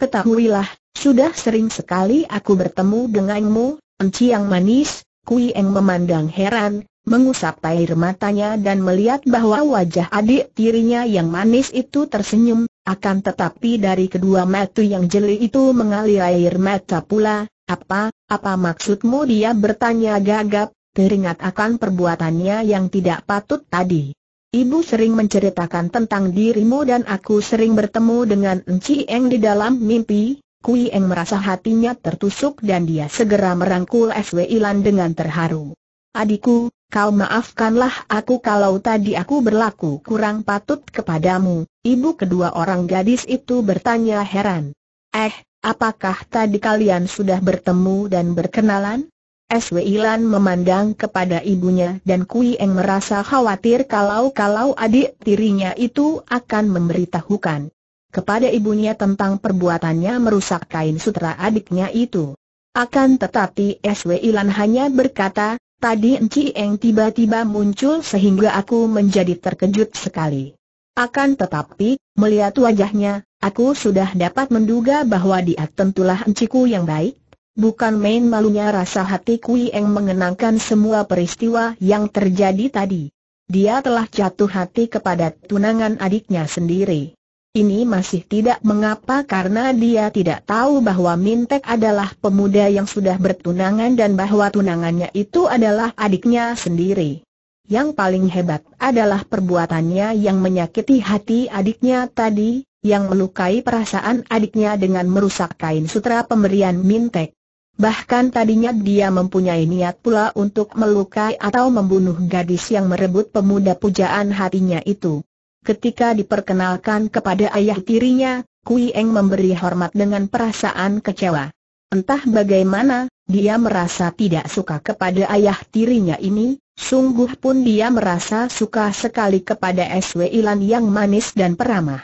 A: Ketahuilah, sudah sering sekali aku bertemu denganmu, Enci yang manis, Kui memandang heran, mengusap air matanya dan melihat bahwa wajah adik tirinya yang manis itu tersenyum, akan tetapi dari kedua mata yang jeli itu mengalir air mata pula, apa, apa maksudmu dia bertanya gagap, teringat akan perbuatannya yang tidak patut tadi. Ibu sering menceritakan tentang dirimu dan aku sering bertemu dengan Enci Eng di dalam mimpi. Kui Eng merasa hatinya tertusuk dan dia segera merangkul SW Ilan dengan terharu. Adikku, kau maafkanlah aku kalau tadi aku berlaku kurang patut kepadamu, ibu kedua orang gadis itu bertanya heran. Eh, apakah tadi kalian sudah bertemu dan berkenalan? SW Ilan memandang kepada ibunya dan Kui Eng merasa khawatir kalau-kalau adik tirinya itu akan memberitahukan kepada ibunya tentang perbuatannya merusak kain sutra adiknya itu. Akan tetapi SW Ilan hanya berkata, Tadi Enci Eng tiba-tiba muncul sehingga aku menjadi terkejut sekali. Akan tetapi, melihat wajahnya, aku sudah dapat menduga bahwa dia tentulah enciku yang baik. Bukan main malunya rasa hati Kui Eng mengenangkan semua peristiwa yang terjadi tadi. Dia telah jatuh hati kepada tunangan adiknya sendiri. Ini masih tidak mengapa karena dia tidak tahu bahwa Mintek adalah pemuda yang sudah bertunangan dan bahwa tunangannya itu adalah adiknya sendiri. Yang paling hebat adalah perbuatannya yang menyakiti hati adiknya tadi, yang melukai perasaan adiknya dengan merusak kain sutra pemberian Mintek. Bahkan tadinya dia mempunyai niat pula untuk melukai atau membunuh gadis yang merebut pemuda pujaan hatinya itu ketika diperkenalkan kepada ayah tirinya, Kui Eng memberi hormat dengan perasaan kecewa. Entah bagaimana, dia merasa tidak suka kepada ayah tirinya ini, sungguh pun dia merasa suka sekali kepada SW Ilan yang manis dan peramah.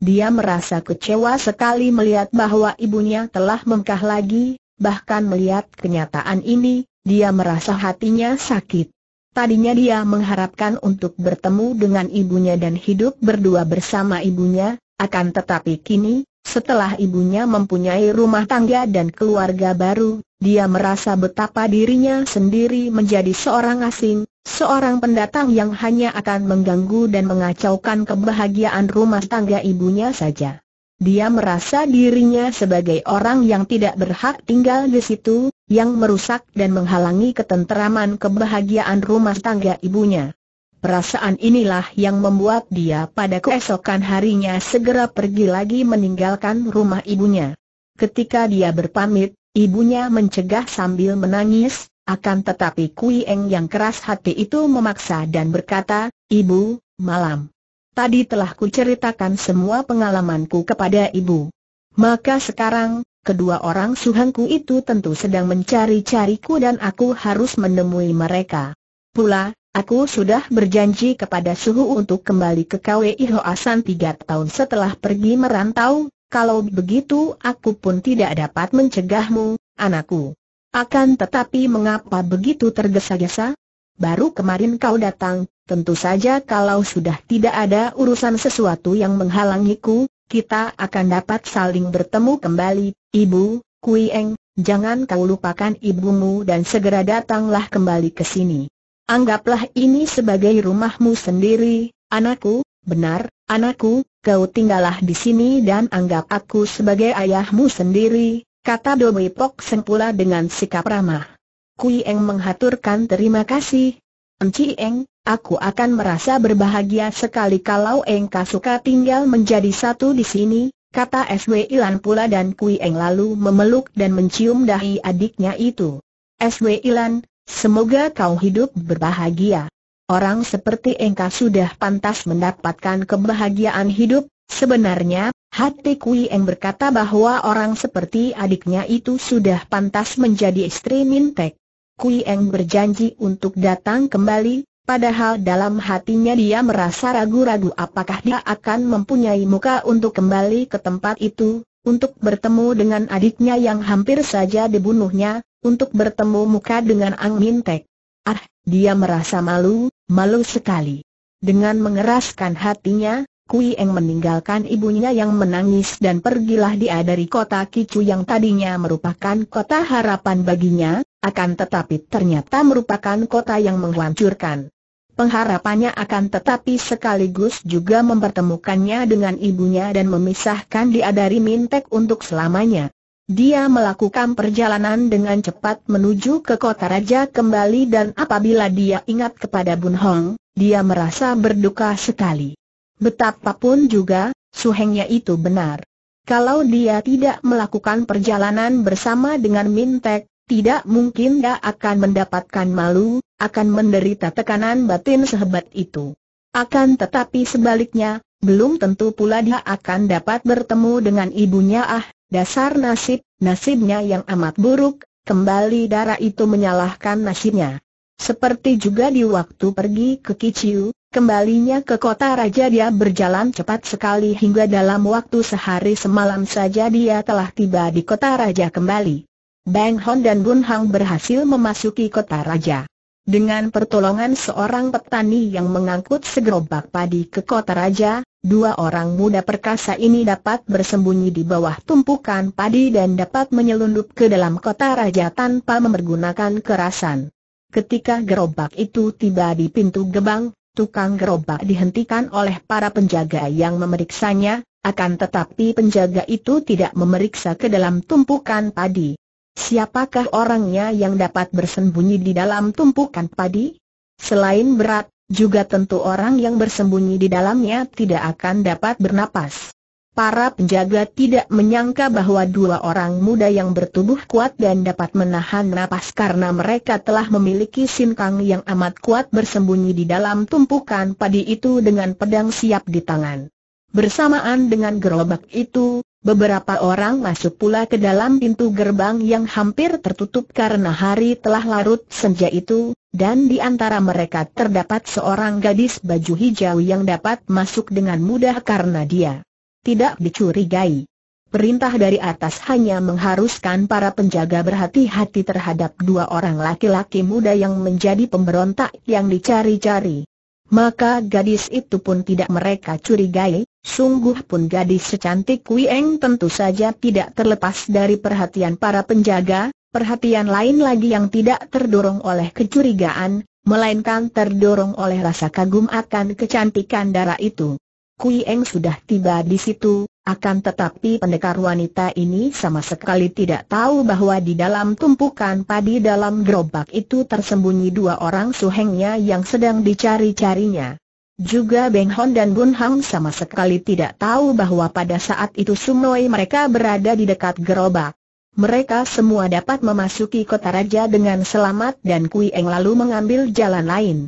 A: Dia merasa kecewa sekali melihat bahwa ibunya telah mengkah lagi, bahkan melihat kenyataan ini, dia merasa hatinya sakit. Tadinya dia mengharapkan untuk bertemu dengan ibunya dan hidup berdua bersama ibunya, akan tetapi kini, setelah ibunya mempunyai rumah tangga dan keluarga baru, dia merasa betapa dirinya sendiri menjadi seorang asing, seorang pendatang yang hanya akan mengganggu dan mengacaukan kebahagiaan rumah tangga ibunya saja. Dia merasa dirinya sebagai orang yang tidak berhak tinggal di situ, yang merusak dan menghalangi ketenteraman kebahagiaan rumah tangga ibunya. Perasaan inilah yang membuat dia pada keesokan harinya segera pergi lagi meninggalkan rumah ibunya. Ketika dia berpamit, ibunya mencegah sambil menangis, akan tetapi Kui Eng yang keras hati itu memaksa dan berkata, Ibu, malam. Tadi telah kuceritakan semua pengalamanku kepada ibu. Maka sekarang, kedua orang suhanku itu tentu sedang mencari-cariku dan aku harus menemui mereka. Pula, aku sudah berjanji kepada suhu untuk kembali ke KWI Hoasan tiga tahun setelah pergi merantau, kalau begitu aku pun tidak dapat mencegahmu, anakku. Akan tetapi mengapa begitu tergesa-gesa? baru kemarin kau datang, tentu saja kalau sudah tidak ada urusan sesuatu yang menghalangiku, kita akan dapat saling bertemu kembali, Ibu, Kui Eng, jangan kau lupakan ibumu dan segera datanglah kembali ke sini. Anggaplah ini sebagai rumahmu sendiri, anakku, benar, anakku, kau tinggallah di sini dan anggap aku sebagai ayahmu sendiri, kata Doi Pok Sengpula dengan sikap ramah. Kui Eng menghaturkan terima kasih. Enci Eng, aku akan merasa berbahagia sekali kalau Eng suka tinggal menjadi satu di sini, kata SW Ilan pula dan Kui Eng lalu memeluk dan mencium dahi adiknya itu. SW Ilan, semoga kau hidup berbahagia. Orang seperti kau sudah pantas mendapatkan kebahagiaan hidup, sebenarnya Hati Kui Eng berkata bahwa orang seperti adiknya itu sudah pantas menjadi istri Mintek. Kui Eng berjanji untuk datang kembali, Padahal dalam hatinya dia merasa ragu-ragu apakah dia akan mempunyai muka untuk kembali ke tempat itu, untuk bertemu dengan adiknya yang hampir saja dibunuhnya, untuk bertemu muka dengan Ang Mintek. Ah, dia merasa malu, malu sekali. Dengan mengeraskan hatinya, Kui Eng meninggalkan ibunya yang menangis dan pergilah dia dari kota Kicu yang tadinya merupakan kota harapan baginya, akan tetapi ternyata merupakan kota yang menghancurkan. Pengharapannya akan tetapi sekaligus juga mempertemukannya dengan ibunya dan memisahkan dia dari Mintek untuk selamanya. Dia melakukan perjalanan dengan cepat menuju ke kota raja kembali dan apabila dia ingat kepada Bun Hong, dia merasa berduka sekali. Betapapun juga, suhengnya itu benar. Kalau dia tidak melakukan perjalanan bersama dengan Mintek, tidak mungkin dia akan mendapatkan malu, akan menderita tekanan batin sehebat itu. Akan tetapi sebaliknya, belum tentu pula dia akan dapat bertemu dengan ibunya ah, dasar nasib, nasibnya yang amat buruk, kembali darah itu menyalahkan nasibnya. Seperti juga di waktu pergi ke Kiciu, Kembalinya ke kota raja dia berjalan cepat sekali hingga dalam waktu sehari semalam saja dia telah tiba di kota raja kembali. Bang Hon dan Bun Hang berhasil memasuki kota raja. Dengan pertolongan seorang petani yang mengangkut segerobak padi ke kota raja, dua orang muda perkasa ini dapat bersembunyi di bawah tumpukan padi dan dapat menyelundup ke dalam kota raja tanpa memergunakan kerasan. Ketika gerobak itu tiba di pintu gebang, tukang gerobak dihentikan oleh para penjaga yang memeriksanya, akan tetapi penjaga itu tidak memeriksa ke dalam tumpukan padi. Siapakah orangnya yang dapat bersembunyi di dalam tumpukan padi? Selain berat, juga tentu orang yang bersembunyi di dalamnya tidak akan dapat bernapas. Para penjaga tidak menyangka bahwa dua orang muda yang bertubuh kuat dan dapat menahan napas karena mereka telah memiliki sinkang yang amat kuat bersembunyi di dalam tumpukan padi itu dengan pedang siap di tangan. Bersamaan dengan gerobak itu, Beberapa orang masuk pula ke dalam pintu gerbang yang hampir tertutup karena hari telah larut senja itu, dan di antara mereka terdapat seorang gadis baju hijau yang dapat masuk dengan mudah karena dia tidak dicurigai. Perintah dari atas hanya mengharuskan para penjaga berhati-hati terhadap dua orang laki-laki muda yang menjadi pemberontak yang dicari-cari. Maka gadis itu pun tidak mereka curigai, sungguh pun gadis secantik Kui Eng tentu saja tidak terlepas dari perhatian para penjaga, perhatian lain lagi yang tidak terdorong oleh kecurigaan, melainkan terdorong oleh rasa kagum akan kecantikan darah itu. Kui Eng sudah tiba di situ, akan tetapi pendekar wanita ini sama sekali tidak tahu bahwa di dalam tumpukan padi dalam gerobak itu tersembunyi dua orang suhengnya yang sedang dicari-carinya. Juga Beng Hon dan Bun Hang sama sekali tidak tahu bahwa pada saat itu Sumoi mereka berada di dekat gerobak. Mereka semua dapat memasuki kota raja dengan selamat dan Kui Eng lalu mengambil jalan lain.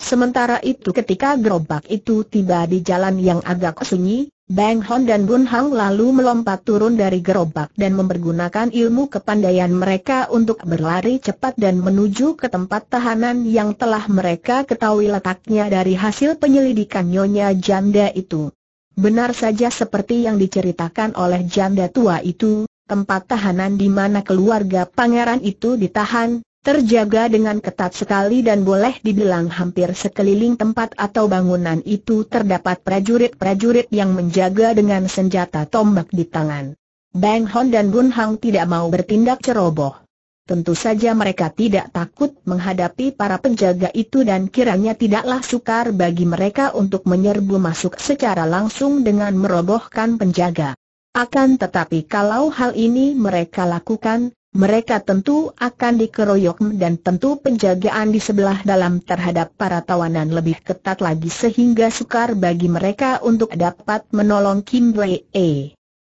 A: Sementara itu ketika gerobak itu tiba di jalan yang agak sunyi, Bang Hon dan Bun Hang lalu melompat turun dari gerobak dan mempergunakan ilmu kepandaian mereka untuk berlari cepat dan menuju ke tempat tahanan yang telah mereka ketahui letaknya dari hasil penyelidikan Nyonya Janda itu. Benar saja seperti yang diceritakan oleh janda tua itu, tempat tahanan di mana keluarga pangeran itu ditahan, Terjaga dengan ketat sekali dan boleh dibilang hampir sekeliling tempat atau bangunan itu terdapat prajurit-prajurit yang menjaga dengan senjata tombak di tangan. Bang Hon dan Bun Hang tidak mau bertindak ceroboh. Tentu saja mereka tidak takut menghadapi para penjaga itu dan kiranya tidaklah sukar bagi mereka untuk menyerbu masuk secara langsung dengan merobohkan penjaga. Akan tetapi kalau hal ini mereka lakukan, mereka tentu akan dikeroyok dan tentu penjagaan di sebelah dalam terhadap para tawanan lebih ketat lagi sehingga sukar bagi mereka untuk dapat menolong Kim Wei. e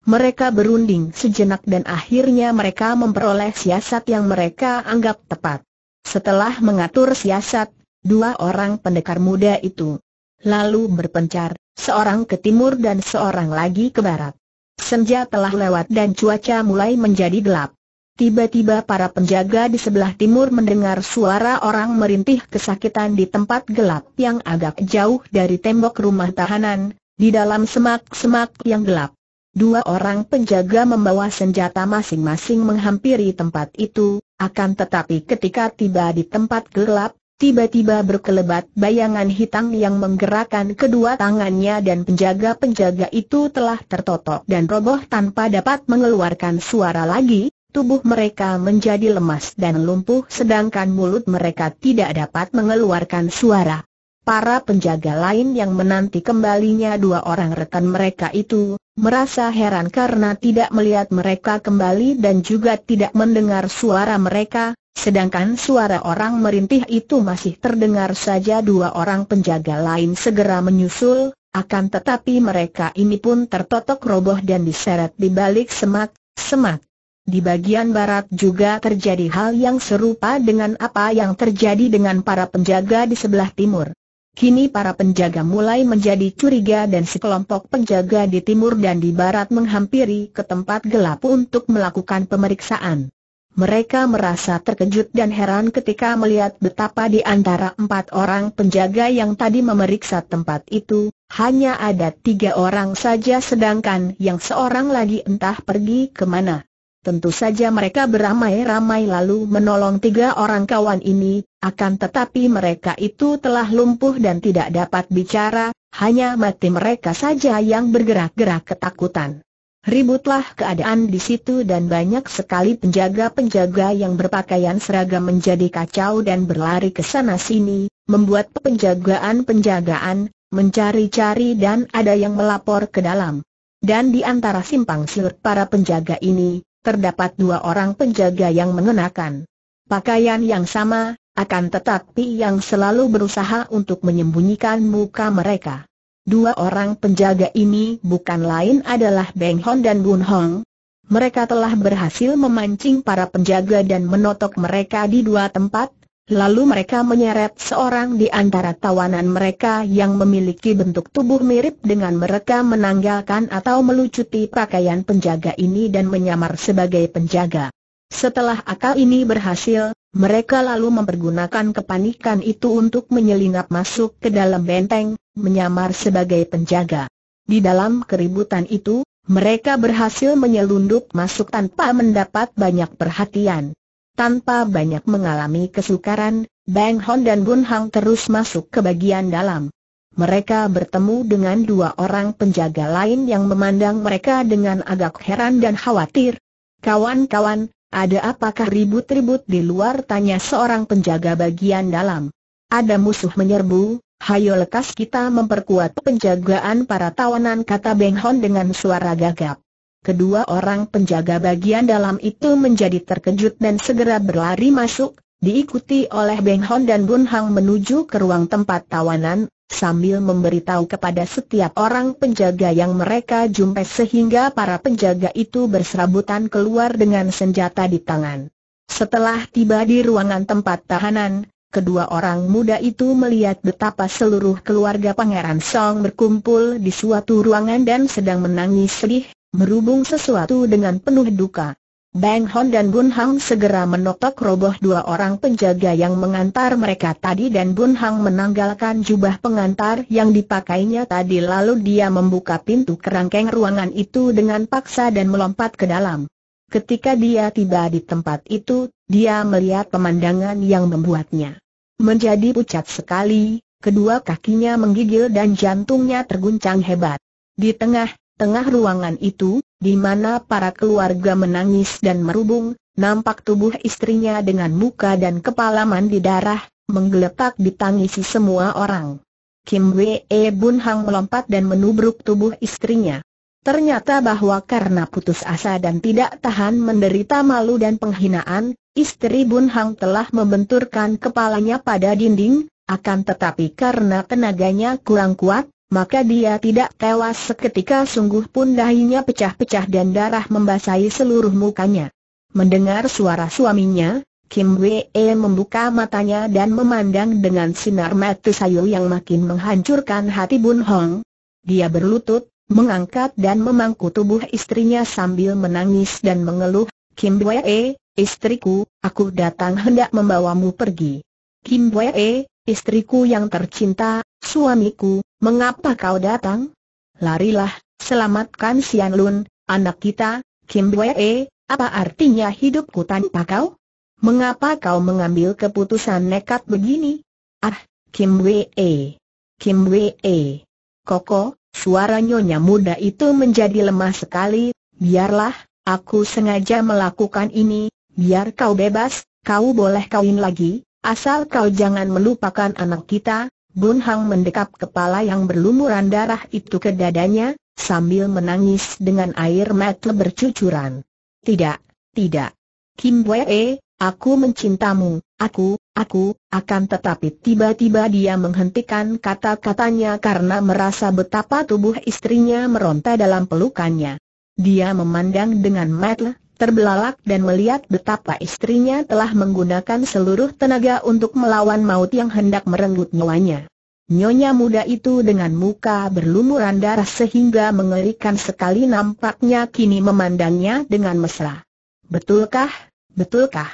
A: Mereka berunding sejenak dan akhirnya mereka memperoleh siasat yang mereka anggap tepat. Setelah mengatur siasat, dua orang pendekar muda itu lalu berpencar, seorang ke timur dan seorang lagi ke barat. Senja telah lewat dan cuaca mulai menjadi gelap. Tiba-tiba para penjaga di sebelah timur mendengar suara orang merintih kesakitan di tempat gelap yang agak jauh dari tembok rumah tahanan, di dalam semak-semak yang gelap. Dua orang penjaga membawa senjata masing-masing menghampiri tempat itu, akan tetapi ketika tiba di tempat gelap, tiba-tiba berkelebat bayangan hitam yang menggerakkan kedua tangannya dan penjaga-penjaga itu telah tertotok dan roboh tanpa dapat mengeluarkan suara lagi, tubuh mereka menjadi lemas dan lumpuh sedangkan mulut mereka tidak dapat mengeluarkan suara. Para penjaga lain yang menanti kembalinya dua orang rekan mereka itu, merasa heran karena tidak melihat mereka kembali dan juga tidak mendengar suara mereka, sedangkan suara orang merintih itu masih terdengar saja dua orang penjaga lain segera menyusul, akan tetapi mereka ini pun tertotok roboh dan diseret di balik semak, semak. Di bagian barat juga terjadi hal yang serupa dengan apa yang terjadi dengan para penjaga di sebelah timur. Kini para penjaga mulai menjadi curiga dan sekelompok penjaga di timur dan di barat menghampiri ke tempat gelap untuk melakukan pemeriksaan. Mereka merasa terkejut dan heran ketika melihat betapa di antara empat orang penjaga yang tadi memeriksa tempat itu, hanya ada tiga orang saja sedangkan yang seorang lagi entah pergi kemana. Tentu saja mereka beramai-ramai lalu menolong tiga orang kawan ini, akan tetapi mereka itu telah lumpuh dan tidak dapat bicara, hanya mati mereka saja yang bergerak-gerak ketakutan. Ributlah keadaan di situ dan banyak sekali penjaga-penjaga yang berpakaian seragam menjadi kacau dan berlari ke sana sini, membuat penjagaan-penjagaan, mencari-cari dan ada yang melapor ke dalam. Dan di antara simpang siur para penjaga ini, terdapat dua orang penjaga yang mengenakan pakaian yang sama, akan tetapi yang selalu berusaha untuk menyembunyikan muka mereka. Dua orang penjaga ini bukan lain adalah Beng Hon dan Bun Hong. Mereka telah berhasil memancing para penjaga dan menotok mereka di dua tempat, Lalu mereka menyeret seorang di antara tawanan mereka yang memiliki bentuk tubuh mirip dengan mereka menanggalkan atau melucuti pakaian penjaga ini dan menyamar sebagai penjaga. Setelah akal ini berhasil, mereka lalu mempergunakan kepanikan itu untuk menyelinap masuk ke dalam benteng, menyamar sebagai penjaga. Di dalam keributan itu, mereka berhasil menyelundup masuk tanpa mendapat banyak perhatian. Tanpa banyak mengalami kesukaran, Bang Hon dan Bun Hang terus masuk ke bagian dalam. Mereka bertemu dengan dua orang penjaga lain yang memandang mereka dengan agak heran dan khawatir. Kawan-kawan, ada apakah ribut-ribut di luar tanya seorang penjaga bagian dalam. Ada musuh menyerbu, hayo lekas kita memperkuat penjagaan para tawanan kata bang Hon dengan suara gagap. Kedua orang penjaga bagian dalam itu menjadi terkejut dan segera berlari masuk, diikuti oleh Beng Hon dan Bun Hang menuju ke ruang tempat tawanan, sambil memberitahu kepada setiap orang penjaga yang mereka jumpai sehingga para penjaga itu berserabutan keluar dengan senjata di tangan. Setelah tiba di ruangan tempat tahanan, kedua orang muda itu melihat betapa seluruh keluarga Pangeran Song berkumpul di suatu ruangan dan sedang menangis sedih, merubung sesuatu dengan penuh duka. Bang Hon dan Bun Hang segera menotok roboh dua orang penjaga yang mengantar mereka tadi dan Bun Hang menanggalkan jubah pengantar yang dipakainya tadi lalu dia membuka pintu kerangkeng ruangan itu dengan paksa dan melompat ke dalam. Ketika dia tiba di tempat itu, dia melihat pemandangan yang membuatnya menjadi pucat sekali, kedua kakinya menggigil dan jantungnya terguncang hebat. Di tengah Tengah ruangan itu, di mana para keluarga menangis dan merubung, nampak tubuh istrinya dengan muka dan kepala mandi darah, menggeletak tangisi semua orang. Kim Wee e Bun Hang melompat dan menubruk tubuh istrinya. Ternyata bahwa karena putus asa dan tidak tahan menderita malu dan penghinaan, istri Bun Hang telah membenturkan kepalanya pada dinding, akan tetapi karena tenaganya kurang kuat, maka dia tidak tewas seketika sungguh pun dahinya pecah-pecah dan darah membasahi seluruh mukanya. Mendengar suara suaminya, Kim Wee membuka matanya dan memandang dengan sinar mata sayu yang makin menghancurkan hati Bun Hong. Dia berlutut, mengangkat dan memangku tubuh istrinya sambil menangis dan mengeluh, Kim Wee, istriku, aku datang hendak membawamu pergi. Kim Wee, istriku yang tercinta, Suamiku, mengapa kau datang? Larilah, selamatkan Sian Lun, anak kita, Kim Wee, e. apa artinya hidupku tanpa kau? Mengapa kau mengambil keputusan nekat begini? Ah, Kim Wee, e. Kim Wee. E. Koko, suara nyonya muda itu menjadi lemah sekali, biarlah, aku sengaja melakukan ini, biar kau bebas, kau boleh kawin lagi, asal kau jangan melupakan anak kita, Bun Hang mendekap kepala yang berlumuran darah itu ke dadanya, sambil menangis dengan air mata bercucuran. Tidak, tidak. Kim Wee, aku mencintamu, aku, aku, akan tetapi tiba-tiba dia menghentikan kata-katanya karena merasa betapa tubuh istrinya meronta dalam pelukannya. Dia memandang dengan mata terbelalak dan melihat betapa istrinya telah menggunakan seluruh tenaga untuk melawan maut yang hendak merenggut nyawanya. Nyonya muda itu dengan muka berlumuran darah sehingga mengerikan sekali nampaknya kini memandangnya dengan mesra. Betulkah, betulkah,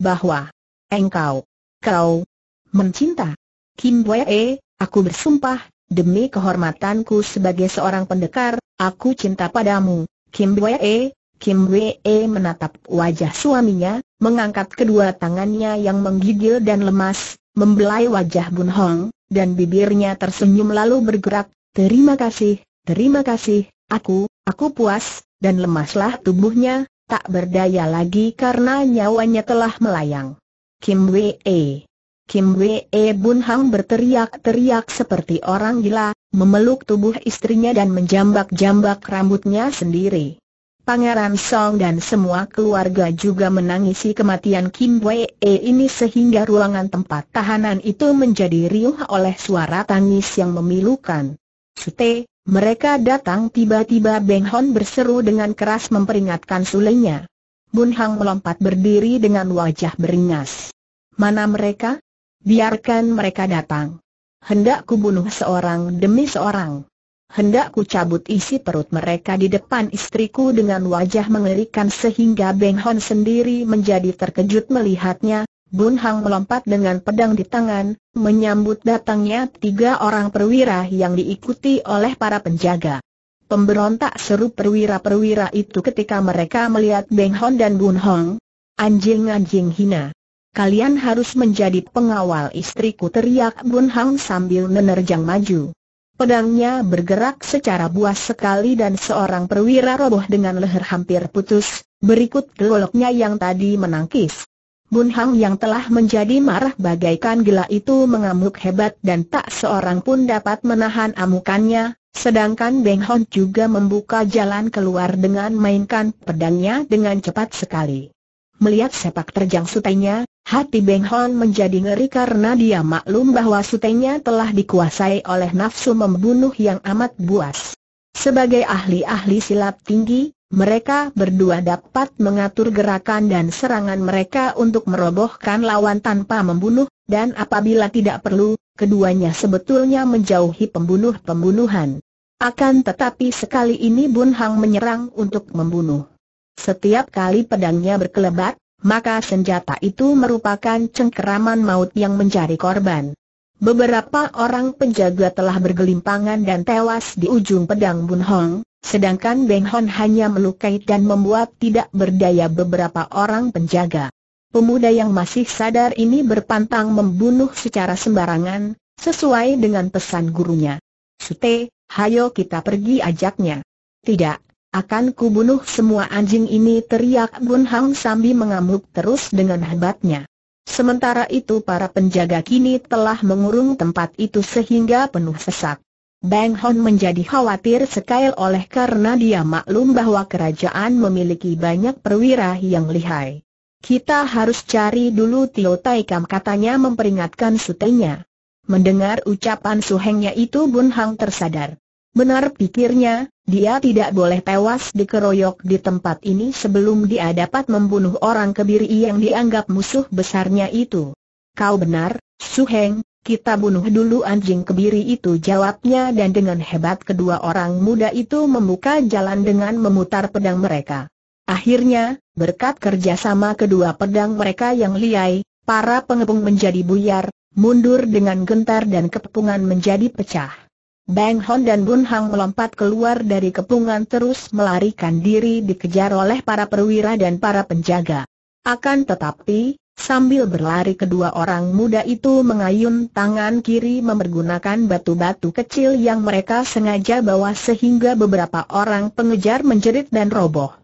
A: bahwa engkau, kau, mencinta? Kim Wee, aku bersumpah, demi kehormatanku sebagai seorang pendekar, aku cinta padamu, Kim Wee, Kim Wee menatap wajah suaminya, mengangkat kedua tangannya yang menggigil dan lemas, membelai wajah Bun Hong, dan bibirnya tersenyum lalu bergerak, terima kasih, terima kasih, aku, aku puas, dan lemaslah tubuhnya, tak berdaya lagi karena nyawanya telah melayang. Kim Wee. Kim Wee Bun Hong berteriak-teriak seperti orang gila, memeluk tubuh istrinya dan menjambak-jambak rambutnya sendiri. Pangeran Song dan semua keluarga juga menangisi kematian Kim Wei e ini sehingga ruangan tempat tahanan itu menjadi riuh oleh suara tangis yang memilukan. Sute, mereka datang tiba-tiba Beng Hon berseru dengan keras memperingatkan sulenya. Bun Hang melompat berdiri dengan wajah beringas. Mana mereka? Biarkan mereka datang. Hendak kubunuh seorang demi seorang hendak ku cabut isi perut mereka di depan istriku dengan wajah mengerikan sehingga Beng Hon sendiri menjadi terkejut melihatnya. Bun Hang melompat dengan pedang di tangan, menyambut datangnya tiga orang perwira yang diikuti oleh para penjaga. Pemberontak seru perwira-perwira itu ketika mereka melihat Beng Hon dan Bun Hong. Anjing-anjing hina. Kalian harus menjadi pengawal istriku teriak Bun Hang sambil menerjang maju. Pedangnya bergerak secara buas sekali dan seorang perwira roboh dengan leher hampir putus, berikut goloknya yang tadi menangkis. Bun Hang yang telah menjadi marah bagaikan gila itu mengamuk hebat dan tak seorang pun dapat menahan amukannya, sedangkan Beng Hon juga membuka jalan keluar dengan mainkan pedangnya dengan cepat sekali. Melihat sepak terjang sutenya, hati Beng Hon menjadi ngeri karena dia maklum bahwa sutenya telah dikuasai oleh nafsu membunuh yang amat buas. Sebagai ahli-ahli silat tinggi, mereka berdua dapat mengatur gerakan dan serangan mereka untuk merobohkan lawan tanpa membunuh, dan apabila tidak perlu, keduanya sebetulnya menjauhi pembunuh-pembunuhan. Akan tetapi sekali ini Bun Hang menyerang untuk membunuh. Setiap kali pedangnya berkelebat, maka senjata itu merupakan cengkeraman maut yang mencari korban. Beberapa orang penjaga telah bergelimpangan dan tewas di ujung pedang Bun Hong, sedangkan Beng Hon hanya melukai dan membuat tidak berdaya beberapa orang penjaga. Pemuda yang masih sadar ini berpantang membunuh secara sembarangan, sesuai dengan pesan gurunya. Sute, hayo kita pergi ajaknya. Tidak, akan kubunuh semua anjing ini teriak Bun Hang sambil mengamuk terus dengan hebatnya. Sementara itu para penjaga kini telah mengurung tempat itu sehingga penuh sesak. Bang Hon menjadi khawatir sekali oleh karena dia maklum bahwa kerajaan memiliki banyak perwira yang lihai. Kita harus cari dulu Tio Kam katanya memperingatkan sutenya. Mendengar ucapan suhengnya itu Bun Hang tersadar. Benar pikirnya, dia tidak boleh tewas dikeroyok di tempat ini sebelum dia dapat membunuh orang kebiri yang dianggap musuh besarnya itu. Kau benar, Su Heng, kita bunuh dulu anjing kebiri itu jawabnya dan dengan hebat kedua orang muda itu membuka jalan dengan memutar pedang mereka. Akhirnya, berkat kerjasama kedua pedang mereka yang liai, para pengepung menjadi buyar, mundur dengan gentar dan kepungan menjadi pecah. Bang Hon dan Bun Hang melompat keluar dari kepungan terus melarikan diri dikejar oleh para perwira dan para penjaga. Akan tetapi, sambil berlari kedua orang muda itu mengayun tangan kiri memergunakan batu-batu kecil yang mereka sengaja bawa sehingga beberapa orang pengejar menjerit dan roboh.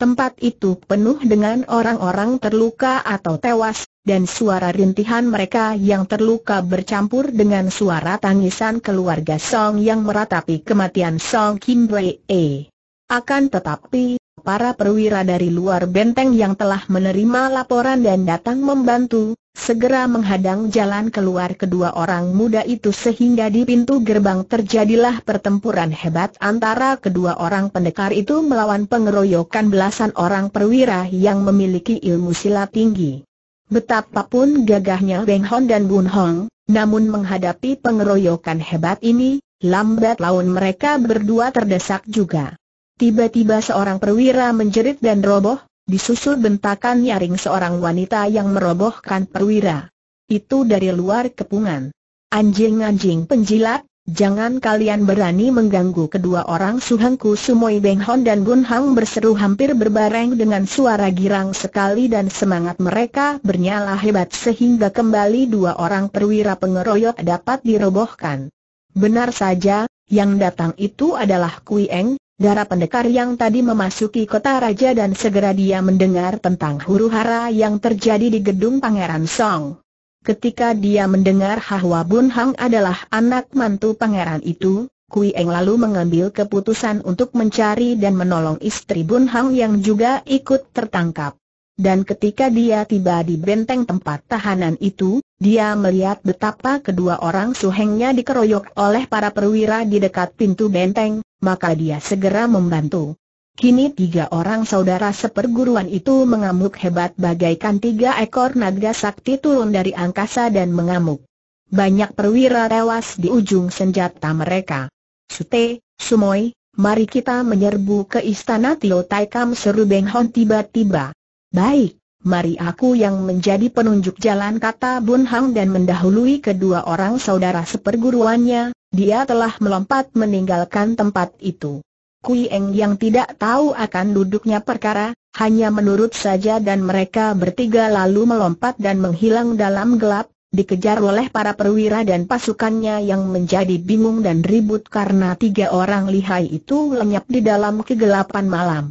A: Tempat itu penuh dengan orang-orang terluka atau tewas, dan suara rintihan mereka yang terluka bercampur dengan suara tangisan keluarga Song yang meratapi kematian Song Kim Wei. -e. Akan tetapi, para perwira dari luar benteng yang telah menerima laporan dan datang membantu, segera menghadang jalan keluar kedua orang muda itu sehingga di pintu gerbang terjadilah pertempuran hebat antara kedua orang pendekar itu melawan pengeroyokan belasan orang perwira yang memiliki ilmu silat tinggi. Betapapun gagahnya Beng Hon dan Bun Hong, namun menghadapi pengeroyokan hebat ini, lambat laun mereka berdua terdesak juga. Tiba-tiba seorang perwira menjerit dan roboh, disusul bentakan nyaring seorang wanita yang merobohkan perwira. Itu dari luar kepungan. Anjing-anjing penjilat, jangan kalian berani mengganggu kedua orang suhanku Sumoi Beng Hon dan Gun Hang berseru hampir berbareng dengan suara girang sekali dan semangat mereka bernyala hebat sehingga kembali dua orang perwira pengeroyok dapat dirobohkan. Benar saja, yang datang itu adalah Kui Eng, Darah pendekar yang tadi memasuki kota raja dan segera dia mendengar tentang huru-hara yang terjadi di gedung Pangeran Song. Ketika dia mendengar Hahwa Bun Hang adalah anak mantu pangeran itu, Kui Eng lalu mengambil keputusan untuk mencari dan menolong istri Bun Hang yang juga ikut tertangkap. Dan ketika dia tiba di benteng tempat tahanan itu, dia melihat betapa kedua orang suhengnya dikeroyok oleh para perwira di dekat pintu benteng, maka dia segera membantu. Kini tiga orang saudara seperguruan itu mengamuk hebat bagaikan tiga ekor naga sakti turun dari angkasa dan mengamuk. Banyak perwira tewas di ujung senjata mereka. Sute, Sumoy, mari kita menyerbu ke istana Tio Taikam seru Beng Hon tiba-tiba. Baik, mari aku yang menjadi penunjuk jalan kata Bun Hang dan mendahului kedua orang saudara seperguruannya, dia telah melompat meninggalkan tempat itu. Kui Eng yang tidak tahu akan duduknya perkara, hanya menurut saja dan mereka bertiga lalu melompat dan menghilang dalam gelap, dikejar oleh para perwira dan pasukannya yang menjadi bingung dan ribut karena tiga orang lihai itu lenyap di dalam kegelapan malam.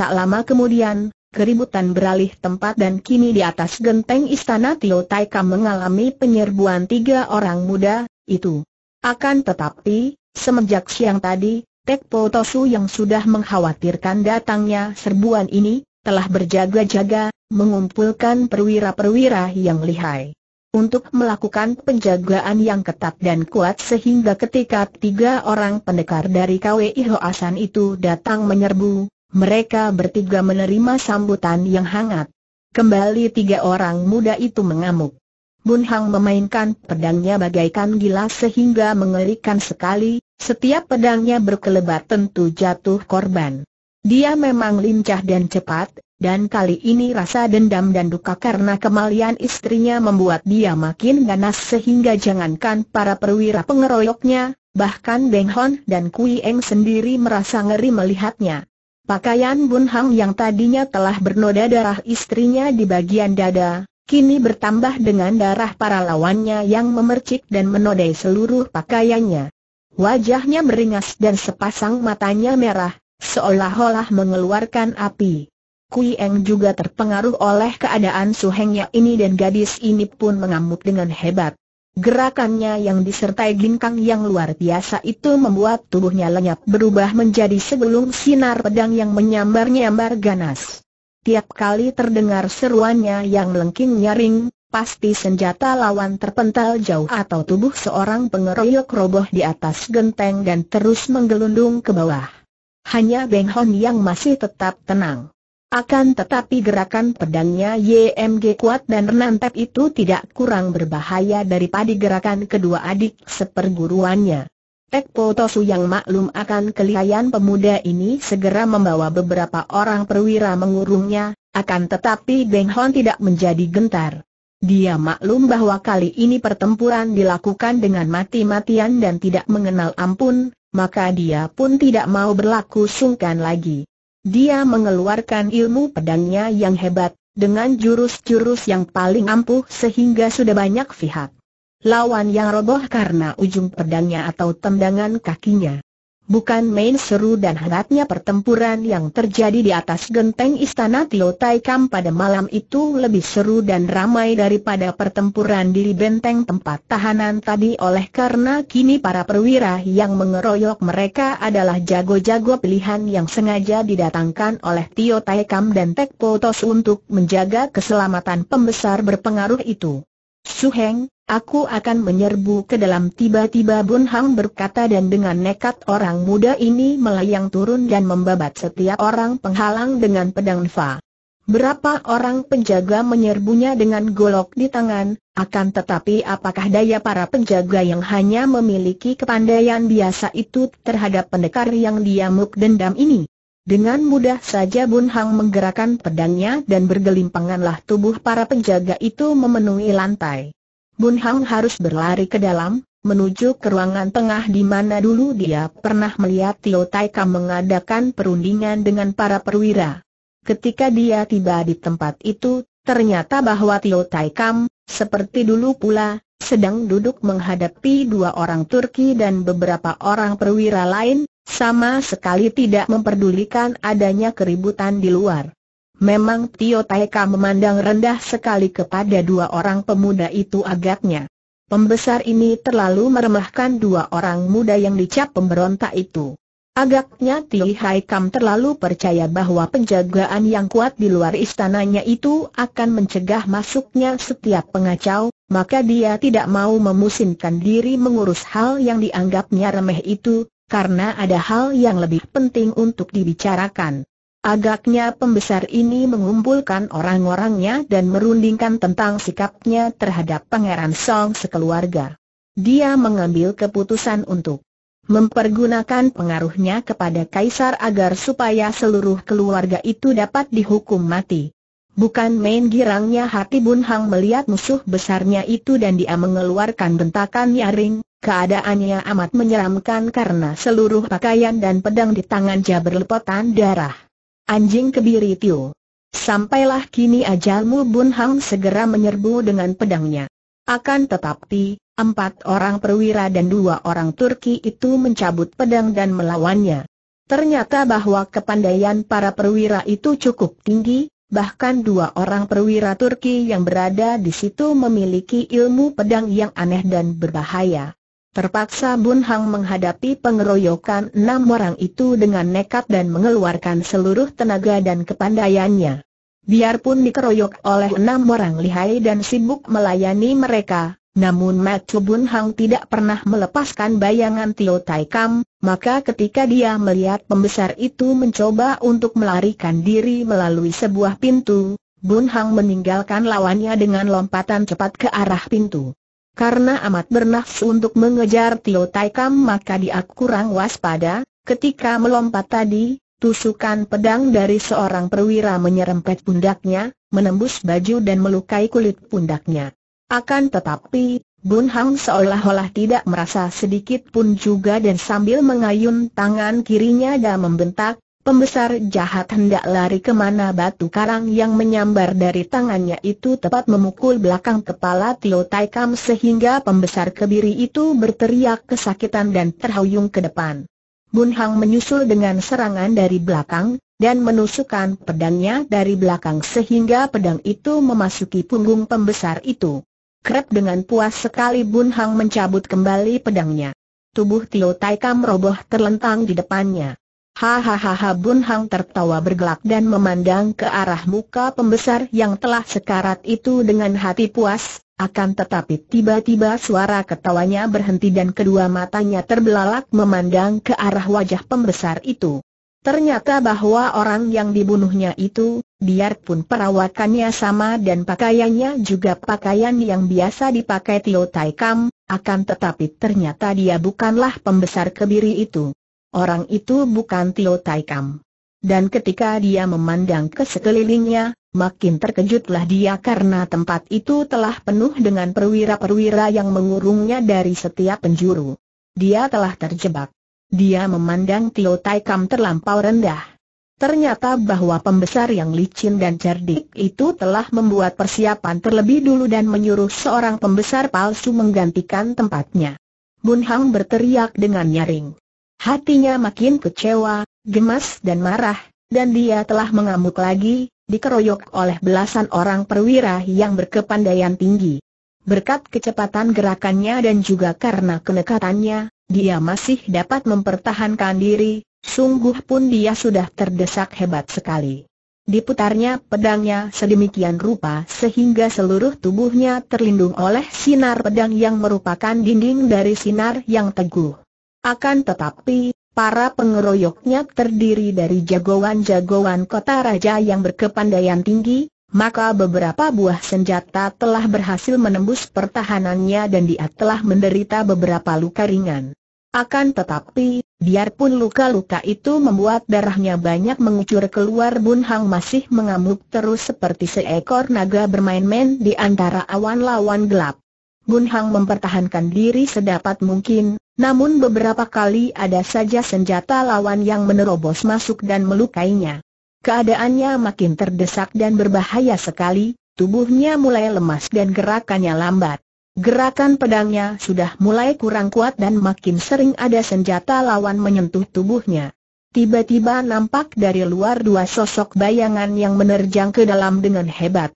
A: Tak lama kemudian, keributan beralih tempat dan kini di atas genteng istana Tio Taika mengalami penyerbuan tiga orang muda, itu. Akan tetapi, semenjak siang tadi, Po Tosu yang sudah mengkhawatirkan datangnya serbuan ini, telah berjaga-jaga, mengumpulkan perwira-perwira yang lihai untuk melakukan penjagaan yang ketat dan kuat sehingga ketika tiga orang pendekar dari KWI Hoasan itu datang menyerbu, mereka bertiga menerima sambutan yang hangat. Kembali tiga orang muda itu mengamuk. Bun Hang memainkan pedangnya bagaikan gila sehingga mengerikan sekali, setiap pedangnya berkelebat tentu jatuh korban. Dia memang lincah dan cepat, dan kali ini rasa dendam dan duka karena kemalian istrinya membuat dia makin ganas sehingga jangankan para perwira pengeroyoknya, bahkan Beng Hon dan Kui Eng sendiri merasa ngeri melihatnya. Pakaian Bun Hang yang tadinya telah bernoda darah istrinya di bagian dada, kini bertambah dengan darah para lawannya yang memercik dan menodai seluruh pakaiannya. Wajahnya meringas dan sepasang matanya merah, seolah-olah mengeluarkan api. Kui Eng juga terpengaruh oleh keadaan suhengnya ini dan gadis ini pun mengamuk dengan hebat. Gerakannya yang disertai ginkang yang luar biasa itu membuat tubuhnya lenyap berubah menjadi segulung sinar pedang yang menyambar-nyambar ganas. Tiap kali terdengar seruannya yang melengking nyaring, pasti senjata lawan terpental jauh atau tubuh seorang pengeroyok roboh di atas genteng dan terus menggelundung ke bawah. Hanya Beng Hon yang masih tetap tenang. Akan tetapi gerakan pedangnya YMG kuat dan renantep itu tidak kurang berbahaya daripada gerakan kedua adik seperguruannya. Tekpo Tosu yang maklum akan kelihayan pemuda ini segera membawa beberapa orang perwira mengurungnya, akan tetapi Beng Hon tidak menjadi gentar. Dia maklum bahwa kali ini pertempuran dilakukan dengan mati-matian dan tidak mengenal ampun, maka dia pun tidak mau berlaku sungkan lagi. Dia mengeluarkan ilmu pedangnya yang hebat, dengan jurus-jurus yang paling ampuh sehingga sudah banyak pihak. Lawan yang roboh karena ujung pedangnya atau tendangan kakinya. Bukan main seru dan hangatnya pertempuran yang terjadi di atas genteng istana Tio Tai Kam pada malam itu lebih seru dan ramai daripada pertempuran di benteng tempat tahanan tadi oleh karena kini para perwira yang mengeroyok mereka adalah jago-jago pilihan yang sengaja didatangkan oleh Tio Tai Kam dan Tek Potos untuk menjaga keselamatan pembesar berpengaruh itu. Suheng, Aku akan menyerbu ke dalam tiba-tiba Bun Hang berkata dan dengan nekat orang muda ini melayang turun dan membabat setiap orang penghalang dengan pedang Fa. Berapa orang penjaga menyerbunya dengan golok di tangan, akan tetapi apakah daya para penjaga yang hanya memiliki kepandaian biasa itu terhadap pendekar yang diamuk dendam ini? Dengan mudah saja Bun Hang menggerakkan pedangnya dan bergelimpanganlah tubuh para penjaga itu memenuhi lantai. Bun Hang harus berlari ke dalam, menuju ke ruangan tengah di mana dulu dia pernah melihat Tio Taika mengadakan perundingan dengan para perwira. Ketika dia tiba di tempat itu, ternyata bahwa Tio Taikam, seperti dulu pula, sedang duduk menghadapi dua orang Turki dan beberapa orang perwira lain, sama sekali tidak memperdulikan adanya keributan di luar. Memang Tio Taeka memandang rendah sekali kepada dua orang pemuda itu agaknya. Pembesar ini terlalu meremahkan dua orang muda yang dicap pemberontak itu. Agaknya Tio Haikam terlalu percaya bahwa penjagaan yang kuat di luar istananya itu akan mencegah masuknya setiap pengacau, maka dia tidak mau memusingkan diri mengurus hal yang dianggapnya remeh itu, karena ada hal yang lebih penting untuk dibicarakan. Agaknya pembesar ini mengumpulkan orang-orangnya dan merundingkan tentang sikapnya terhadap Pangeran Song sekeluarga. Dia mengambil keputusan untuk mempergunakan pengaruhnya kepada Kaisar agar supaya seluruh keluarga itu dapat dihukum mati. Bukan main girangnya hati Bun Hang melihat musuh besarnya itu dan dia mengeluarkan bentakan nyaring, keadaannya amat menyeramkan karena seluruh pakaian dan pedang di tangan berlepotan darah. Anjing kebiri Tio. Sampailah kini ajalmu Bun Hang segera menyerbu dengan pedangnya. Akan tetapi, empat orang perwira dan dua orang Turki itu mencabut pedang dan melawannya. Ternyata bahwa kepandaian para perwira itu cukup tinggi, bahkan dua orang perwira Turki yang berada di situ memiliki ilmu pedang yang aneh dan berbahaya. Terpaksa Bun Hang menghadapi pengeroyokan enam orang itu dengan nekat dan mengeluarkan seluruh tenaga dan kepandaiannya. Biarpun dikeroyok oleh enam orang lihai dan sibuk melayani mereka, namun Matu Bun Hang tidak pernah melepaskan bayangan Tio Tai Kam, maka ketika dia melihat pembesar itu mencoba untuk melarikan diri melalui sebuah pintu, Bun Hang meninggalkan lawannya dengan lompatan cepat ke arah pintu. Karena amat bernafsu untuk mengejar Tio Taikam, maka dia kurang waspada, ketika melompat tadi, tusukan pedang dari seorang perwira menyerempet pundaknya, menembus baju dan melukai kulit pundaknya. Akan tetapi, Bun Hang seolah-olah tidak merasa sedikit pun juga dan sambil mengayun tangan kirinya dan membentak, pembesar jahat hendak lari kemana batu karang yang menyambar dari tangannya itu tepat memukul belakang kepala Tio Taikam sehingga pembesar kebiri itu berteriak kesakitan dan terhuyung ke depan. Bun Hang menyusul dengan serangan dari belakang, dan menusukkan pedangnya dari belakang sehingga pedang itu memasuki punggung pembesar itu. Krep dengan puas sekali Bun Hang mencabut kembali pedangnya. Tubuh Tio Taikam roboh terlentang di depannya. Hahaha Bun Hang tertawa bergelak dan memandang ke arah muka pembesar yang telah sekarat itu dengan hati puas, akan tetapi tiba-tiba suara ketawanya berhenti dan kedua matanya terbelalak memandang ke arah wajah pembesar itu. Ternyata bahwa orang yang dibunuhnya itu, biarpun perawakannya sama dan pakaiannya juga pakaian yang biasa dipakai Tio Tai Kam, akan tetapi ternyata dia bukanlah pembesar kebiri itu orang itu bukan Tio Taikam. Dan ketika dia memandang ke sekelilingnya, makin terkejutlah dia karena tempat itu telah penuh dengan perwira-perwira yang mengurungnya dari setiap penjuru. Dia telah terjebak. Dia memandang Tio Taikam terlampau rendah. Ternyata bahwa pembesar yang licin dan cerdik itu telah membuat persiapan terlebih dulu dan menyuruh seorang pembesar palsu menggantikan tempatnya. Bun Hang berteriak dengan nyaring. Hatinya makin kecewa, gemas dan marah, dan dia telah mengamuk lagi, dikeroyok oleh belasan orang perwira yang berkepandaian tinggi. Berkat kecepatan gerakannya dan juga karena kenekatannya, dia masih dapat mempertahankan diri, sungguh pun dia sudah terdesak hebat sekali. Diputarnya pedangnya sedemikian rupa sehingga seluruh tubuhnya terlindung oleh sinar pedang yang merupakan dinding dari sinar yang teguh. Akan tetapi, para pengeroyoknya terdiri dari jagoan-jagoan kota raja yang berkepandaian tinggi, maka beberapa buah senjata telah berhasil menembus pertahanannya dan dia telah menderita beberapa luka ringan. Akan tetapi, biarpun luka-luka itu membuat darahnya banyak mengucur keluar Bun Hang masih mengamuk terus seperti seekor naga bermain-main di antara awan lawan gelap. Bun Hang mempertahankan diri sedapat mungkin, namun beberapa kali ada saja senjata lawan yang menerobos masuk dan melukainya. Keadaannya makin terdesak dan berbahaya sekali, tubuhnya mulai lemas dan gerakannya lambat. Gerakan pedangnya sudah mulai kurang kuat dan makin sering ada senjata lawan menyentuh tubuhnya. Tiba-tiba nampak dari luar dua sosok bayangan yang menerjang ke dalam dengan hebat.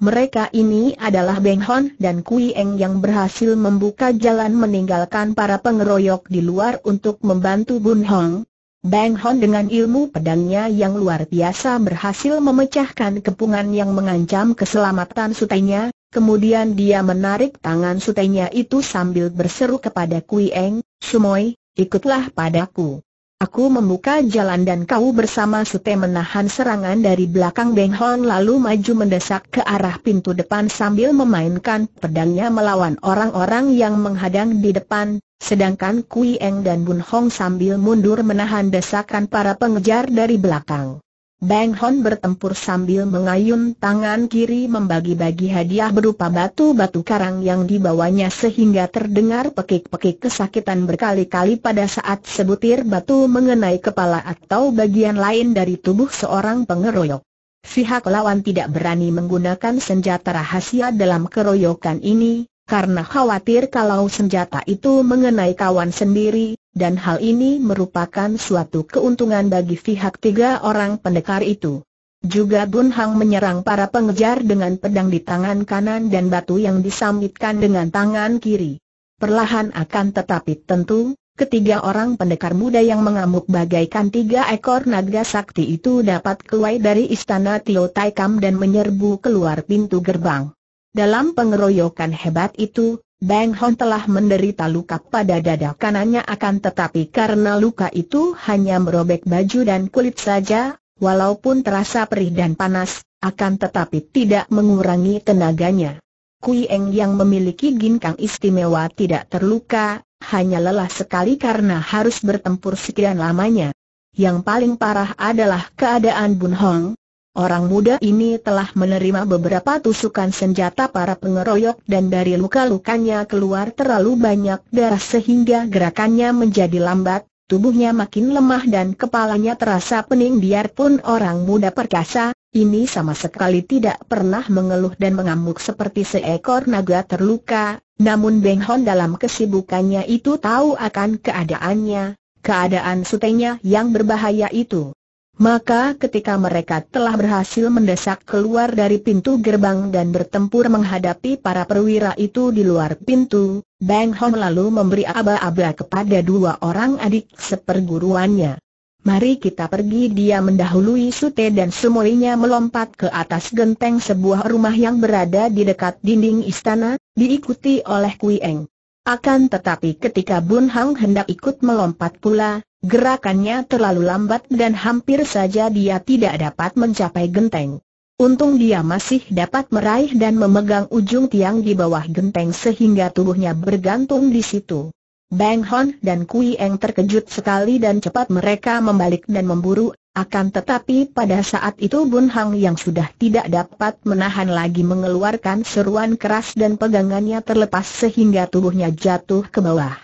A: Mereka ini adalah Beng Hon dan Kui Eng yang berhasil membuka jalan meninggalkan para pengeroyok di luar untuk membantu Bun Hong. Beng Hon dengan ilmu pedangnya yang luar biasa berhasil memecahkan kepungan yang mengancam keselamatan sutainya, kemudian dia menarik tangan sutainya itu sambil berseru kepada Kui Eng, Sumoy, ikutlah padaku. Aku membuka jalan dan kau bersama Sute menahan serangan dari belakang Beng Hon lalu maju mendesak ke arah pintu depan sambil memainkan pedangnya melawan orang-orang yang menghadang di depan, sedangkan Kui Eng dan Bun Hong sambil mundur menahan desakan para pengejar dari belakang. Bang Hon bertempur sambil mengayun tangan kiri membagi-bagi hadiah berupa batu-batu karang yang dibawanya sehingga terdengar pekik-pekik kesakitan berkali-kali pada saat sebutir batu mengenai kepala atau bagian lain dari tubuh seorang pengeroyok. Pihak lawan tidak berani menggunakan senjata rahasia dalam keroyokan ini, karena khawatir kalau senjata itu mengenai kawan sendiri, dan hal ini merupakan suatu keuntungan bagi pihak tiga orang pendekar itu. Juga Bun Hang menyerang para pengejar dengan pedang di tangan kanan dan batu yang disambitkan dengan tangan kiri. Perlahan akan tetapi tentu, ketiga orang pendekar muda yang mengamuk bagaikan tiga ekor naga sakti itu dapat keluar dari istana Tio Taikam dan menyerbu keluar pintu gerbang. Dalam pengeroyokan hebat itu, Bang Hon telah menderita luka pada dada kanannya akan tetapi karena luka itu hanya merobek baju dan kulit saja, walaupun terasa perih dan panas, akan tetapi tidak mengurangi tenaganya. Kui Eng yang memiliki ginkang istimewa tidak terluka, hanya lelah sekali karena harus bertempur sekian lamanya. Yang paling parah adalah keadaan Bun Hong, Orang muda ini telah menerima beberapa tusukan senjata para pengeroyok dan dari luka-lukanya keluar terlalu banyak darah sehingga gerakannya menjadi lambat, tubuhnya makin lemah dan kepalanya terasa pening biarpun orang muda perkasa, ini sama sekali tidak pernah mengeluh dan mengamuk seperti seekor naga terluka, namun Beng Hon dalam kesibukannya itu tahu akan keadaannya, keadaan sutenya yang berbahaya itu. Maka ketika mereka telah berhasil mendesak keluar dari pintu gerbang dan bertempur menghadapi para perwira itu di luar pintu, Bang Hong lalu memberi aba-aba kepada dua orang adik seperguruannya. Mari kita pergi dia mendahului Sute dan semuanya melompat ke atas genteng sebuah rumah yang berada di dekat dinding istana, diikuti oleh Kui Eng. Akan tetapi ketika Bun Hang hendak ikut melompat pula, Gerakannya terlalu lambat dan hampir saja dia tidak dapat mencapai genteng. Untung dia masih dapat meraih dan memegang ujung tiang di bawah genteng sehingga tubuhnya bergantung di situ. Bang Hon dan Kui Eng terkejut sekali dan cepat mereka membalik dan memburu, akan tetapi pada saat itu Bun Hang yang sudah tidak dapat menahan lagi mengeluarkan seruan keras dan pegangannya terlepas sehingga tubuhnya jatuh ke bawah.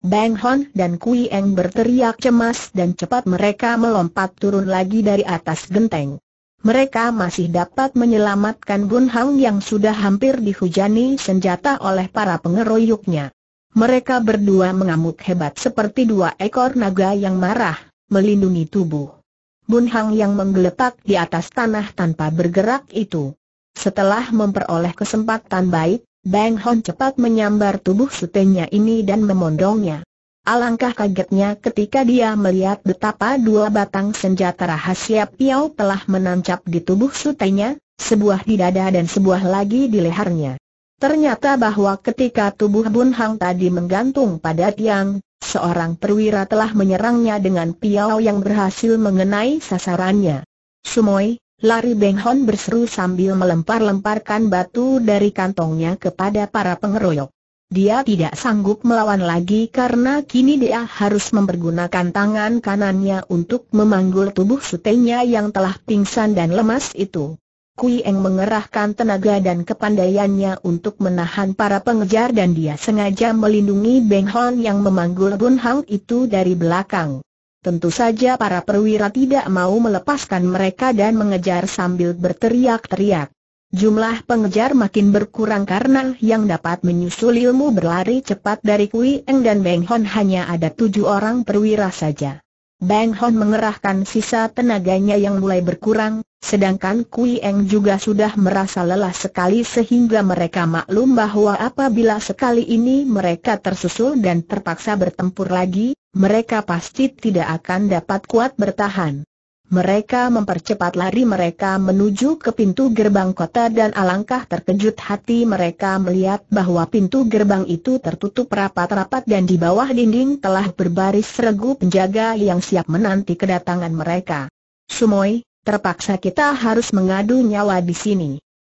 A: Bang Hon dan Kui Eng berteriak cemas dan cepat mereka melompat turun lagi dari atas genteng. Mereka masih dapat menyelamatkan Bun Hang yang sudah hampir dihujani senjata oleh para pengeroyoknya. Mereka berdua mengamuk hebat seperti dua ekor naga yang marah, melindungi tubuh. Bun Hang yang menggeletak di atas tanah tanpa bergerak itu. Setelah memperoleh kesempatan baik, Bang Hon cepat menyambar tubuh sutenya ini dan memondongnya. Alangkah kagetnya ketika dia melihat betapa dua batang senjata rahasia piao telah menancap di tubuh sutenya, sebuah di dada dan sebuah lagi di lehernya. Ternyata bahwa ketika tubuh Bun Hang tadi menggantung pada tiang, seorang perwira telah menyerangnya dengan piao yang berhasil mengenai sasarannya. Sumoi. Lari Beng Hon berseru sambil melempar-lemparkan batu dari kantongnya kepada para pengeroyok. Dia tidak sanggup melawan lagi karena kini dia harus mempergunakan tangan kanannya untuk memanggul tubuh sutenya yang telah pingsan dan lemas itu. Kui Eng mengerahkan tenaga dan kepandaiannya untuk menahan para pengejar dan dia sengaja melindungi Beng Hon yang memanggul Bun Hang itu dari belakang. Tentu saja para perwira tidak mau melepaskan mereka dan mengejar sambil berteriak-teriak. Jumlah pengejar makin berkurang karena yang dapat menyusul ilmu berlari cepat dari Kui Eng dan Beng Hon hanya ada tujuh orang perwira saja. Beng Hon mengerahkan sisa tenaganya yang mulai berkurang, sedangkan Kui Eng juga sudah merasa lelah sekali sehingga mereka maklum bahwa apabila sekali ini mereka tersusul dan terpaksa bertempur lagi, mereka pasti tidak akan dapat kuat bertahan. Mereka mempercepat lari mereka menuju ke pintu gerbang kota dan alangkah terkejut hati mereka melihat bahwa pintu gerbang itu tertutup rapat-rapat dan di bawah dinding telah berbaris regu penjaga yang siap menanti kedatangan mereka. Sumoy, terpaksa kita harus mengadu nyawa di sini.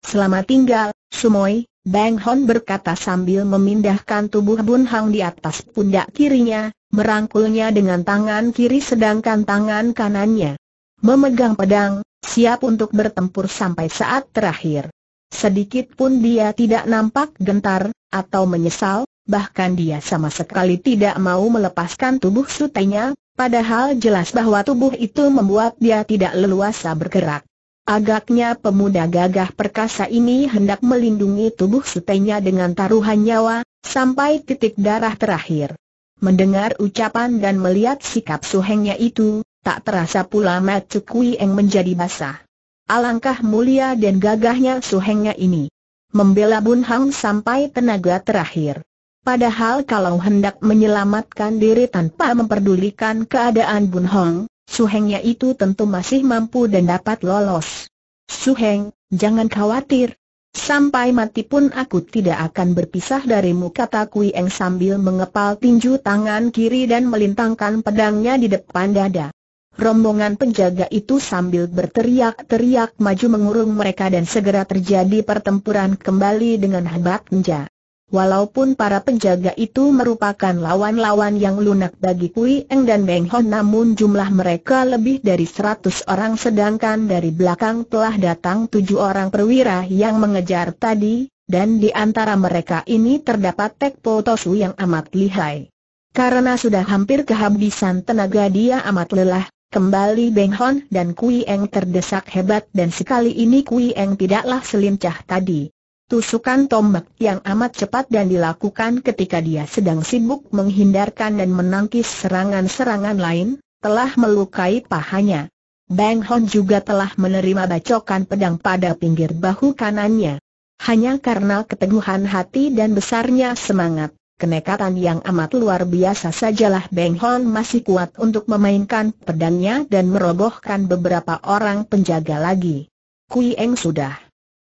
A: Selamat tinggal, Sumoy, Bang Hon berkata sambil memindahkan tubuh Bun Hang di atas pundak kirinya, merangkulnya dengan tangan kiri sedangkan tangan kanannya memegang pedang, siap untuk bertempur sampai saat terakhir. Sedikit pun dia tidak nampak gentar atau menyesal, bahkan dia sama sekali tidak mau melepaskan tubuh sutenya, padahal jelas bahwa tubuh itu membuat dia tidak leluasa bergerak. Agaknya pemuda gagah perkasa ini hendak melindungi tubuh sutenya dengan taruhan nyawa, sampai titik darah terakhir. Mendengar ucapan dan melihat sikap suhengnya itu, tak terasa pula Matsu Kui Eng menjadi basah. Alangkah mulia dan gagahnya suhengnya ini. Membela Bun Hang sampai tenaga terakhir. Padahal kalau hendak menyelamatkan diri tanpa memperdulikan keadaan Bun Hong, Suhengnya itu tentu masih mampu dan dapat lolos. Suheng, jangan khawatir. Sampai mati pun aku tidak akan berpisah darimu kata Kui Eng sambil mengepal tinju tangan kiri dan melintangkan pedangnya di depan dada. Rombongan penjaga itu sambil berteriak-teriak maju mengurung mereka dan segera terjadi pertempuran kembali dengan hebat menja. Walaupun para penjaga itu merupakan lawan-lawan yang lunak bagi Kui Eng dan Beng Hon namun jumlah mereka lebih dari seratus orang sedangkan dari belakang telah datang tujuh orang perwira yang mengejar tadi, dan di antara mereka ini terdapat Tekpo Tosu yang amat lihai. Karena sudah hampir kehabisan tenaga dia amat lelah, Kembali Beng Hon dan Kui Eng terdesak hebat dan sekali ini Kui Eng tidaklah selincah tadi. Tusukan tombak yang amat cepat dan dilakukan ketika dia sedang sibuk menghindarkan dan menangkis serangan-serangan lain, telah melukai pahanya. Bang Hon juga telah menerima bacokan pedang pada pinggir bahu kanannya. Hanya karena keteguhan hati dan besarnya semangat, kenekatan yang amat luar biasa sajalah bang Hon masih kuat untuk memainkan pedangnya dan merobohkan beberapa orang penjaga lagi. Kui Eng sudah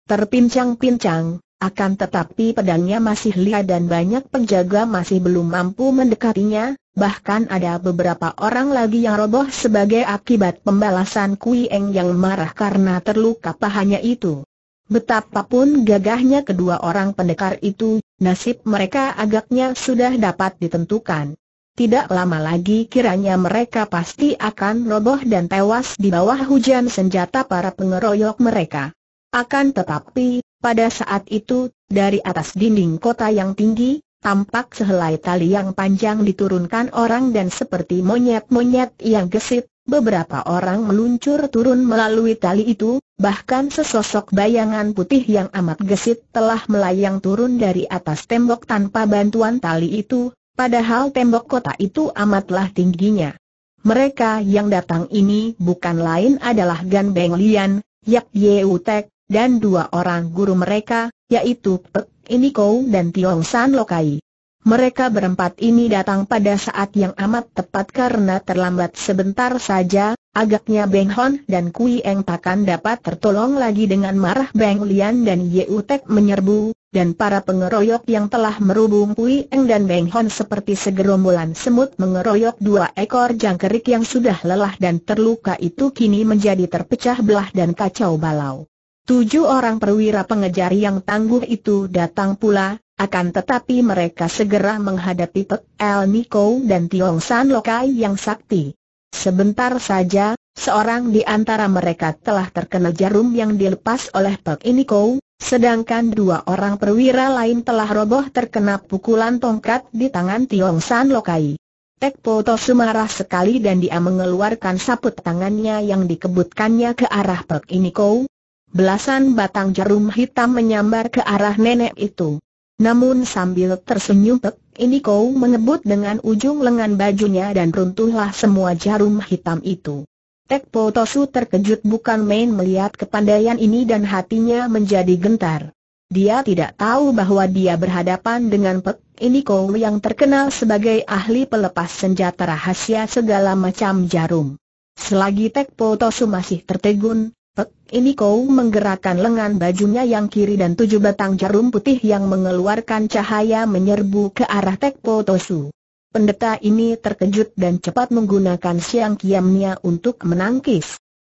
A: terpincang-pincang, akan tetapi pedangnya masih lihat dan banyak penjaga masih belum mampu mendekatinya, bahkan ada beberapa orang lagi yang roboh sebagai akibat pembalasan Kui Eng yang marah karena terluka pahanya itu. Betapapun gagahnya kedua orang pendekar itu, nasib mereka agaknya sudah dapat ditentukan. Tidak lama lagi kiranya mereka pasti akan roboh dan tewas di bawah hujan senjata para pengeroyok mereka. Akan tetapi, pada saat itu, dari atas dinding kota yang tinggi, tampak sehelai tali yang panjang diturunkan orang dan seperti monyet-monyet yang gesit, beberapa orang meluncur turun melalui tali itu, bahkan sesosok bayangan putih yang amat gesit telah melayang turun dari atas tembok tanpa bantuan tali itu, padahal tembok kota itu amatlah tingginya. Mereka yang datang ini bukan lain adalah Gan Beng Lian, Yap Ye Utek, dan dua orang guru mereka, yaitu Pek Inikou dan Tiong San Lokai. Mereka berempat ini datang pada saat yang amat tepat karena terlambat sebentar saja, agaknya Beng Hon dan Kui Eng takkan dapat tertolong lagi dengan marah Beng Lian dan Ye Utek menyerbu, dan para pengeroyok yang telah merubung Kui Eng dan Beng Hon seperti segerombolan semut mengeroyok dua ekor jangkrik yang sudah lelah dan terluka itu kini menjadi terpecah belah dan kacau balau. Tujuh orang perwira pengejar yang tangguh itu datang pula, akan tetapi mereka segera menghadapi Pek El Niko dan Tiong San Lokai yang sakti. Sebentar saja, seorang di antara mereka telah terkena jarum yang dilepas oleh Pek Niko, sedangkan dua orang perwira lain telah roboh terkena pukulan tongkat di tangan Tiong San Lokai. Tek Poto sumarah sekali dan dia mengeluarkan saput tangannya yang dikebutkannya ke arah Pek Niko belasan batang jarum hitam menyambar ke arah nenek itu. Namun sambil tersenyum Pek Iniko mengebut dengan ujung lengan bajunya dan runtuhlah semua jarum hitam itu. Tek Potosu terkejut bukan main melihat kepandaian ini dan hatinya menjadi gentar. Dia tidak tahu bahwa dia berhadapan dengan Pek Iniko yang terkenal sebagai ahli pelepas senjata rahasia segala macam jarum. Selagi Tek Potosu masih tertegun, Pek, ini kau menggerakkan lengan bajunya yang kiri dan tujuh batang jarum putih yang mengeluarkan cahaya menyerbu ke arah Tekpo Tosu. Pendeta ini terkejut dan cepat menggunakan siang kiamnya untuk menangkis.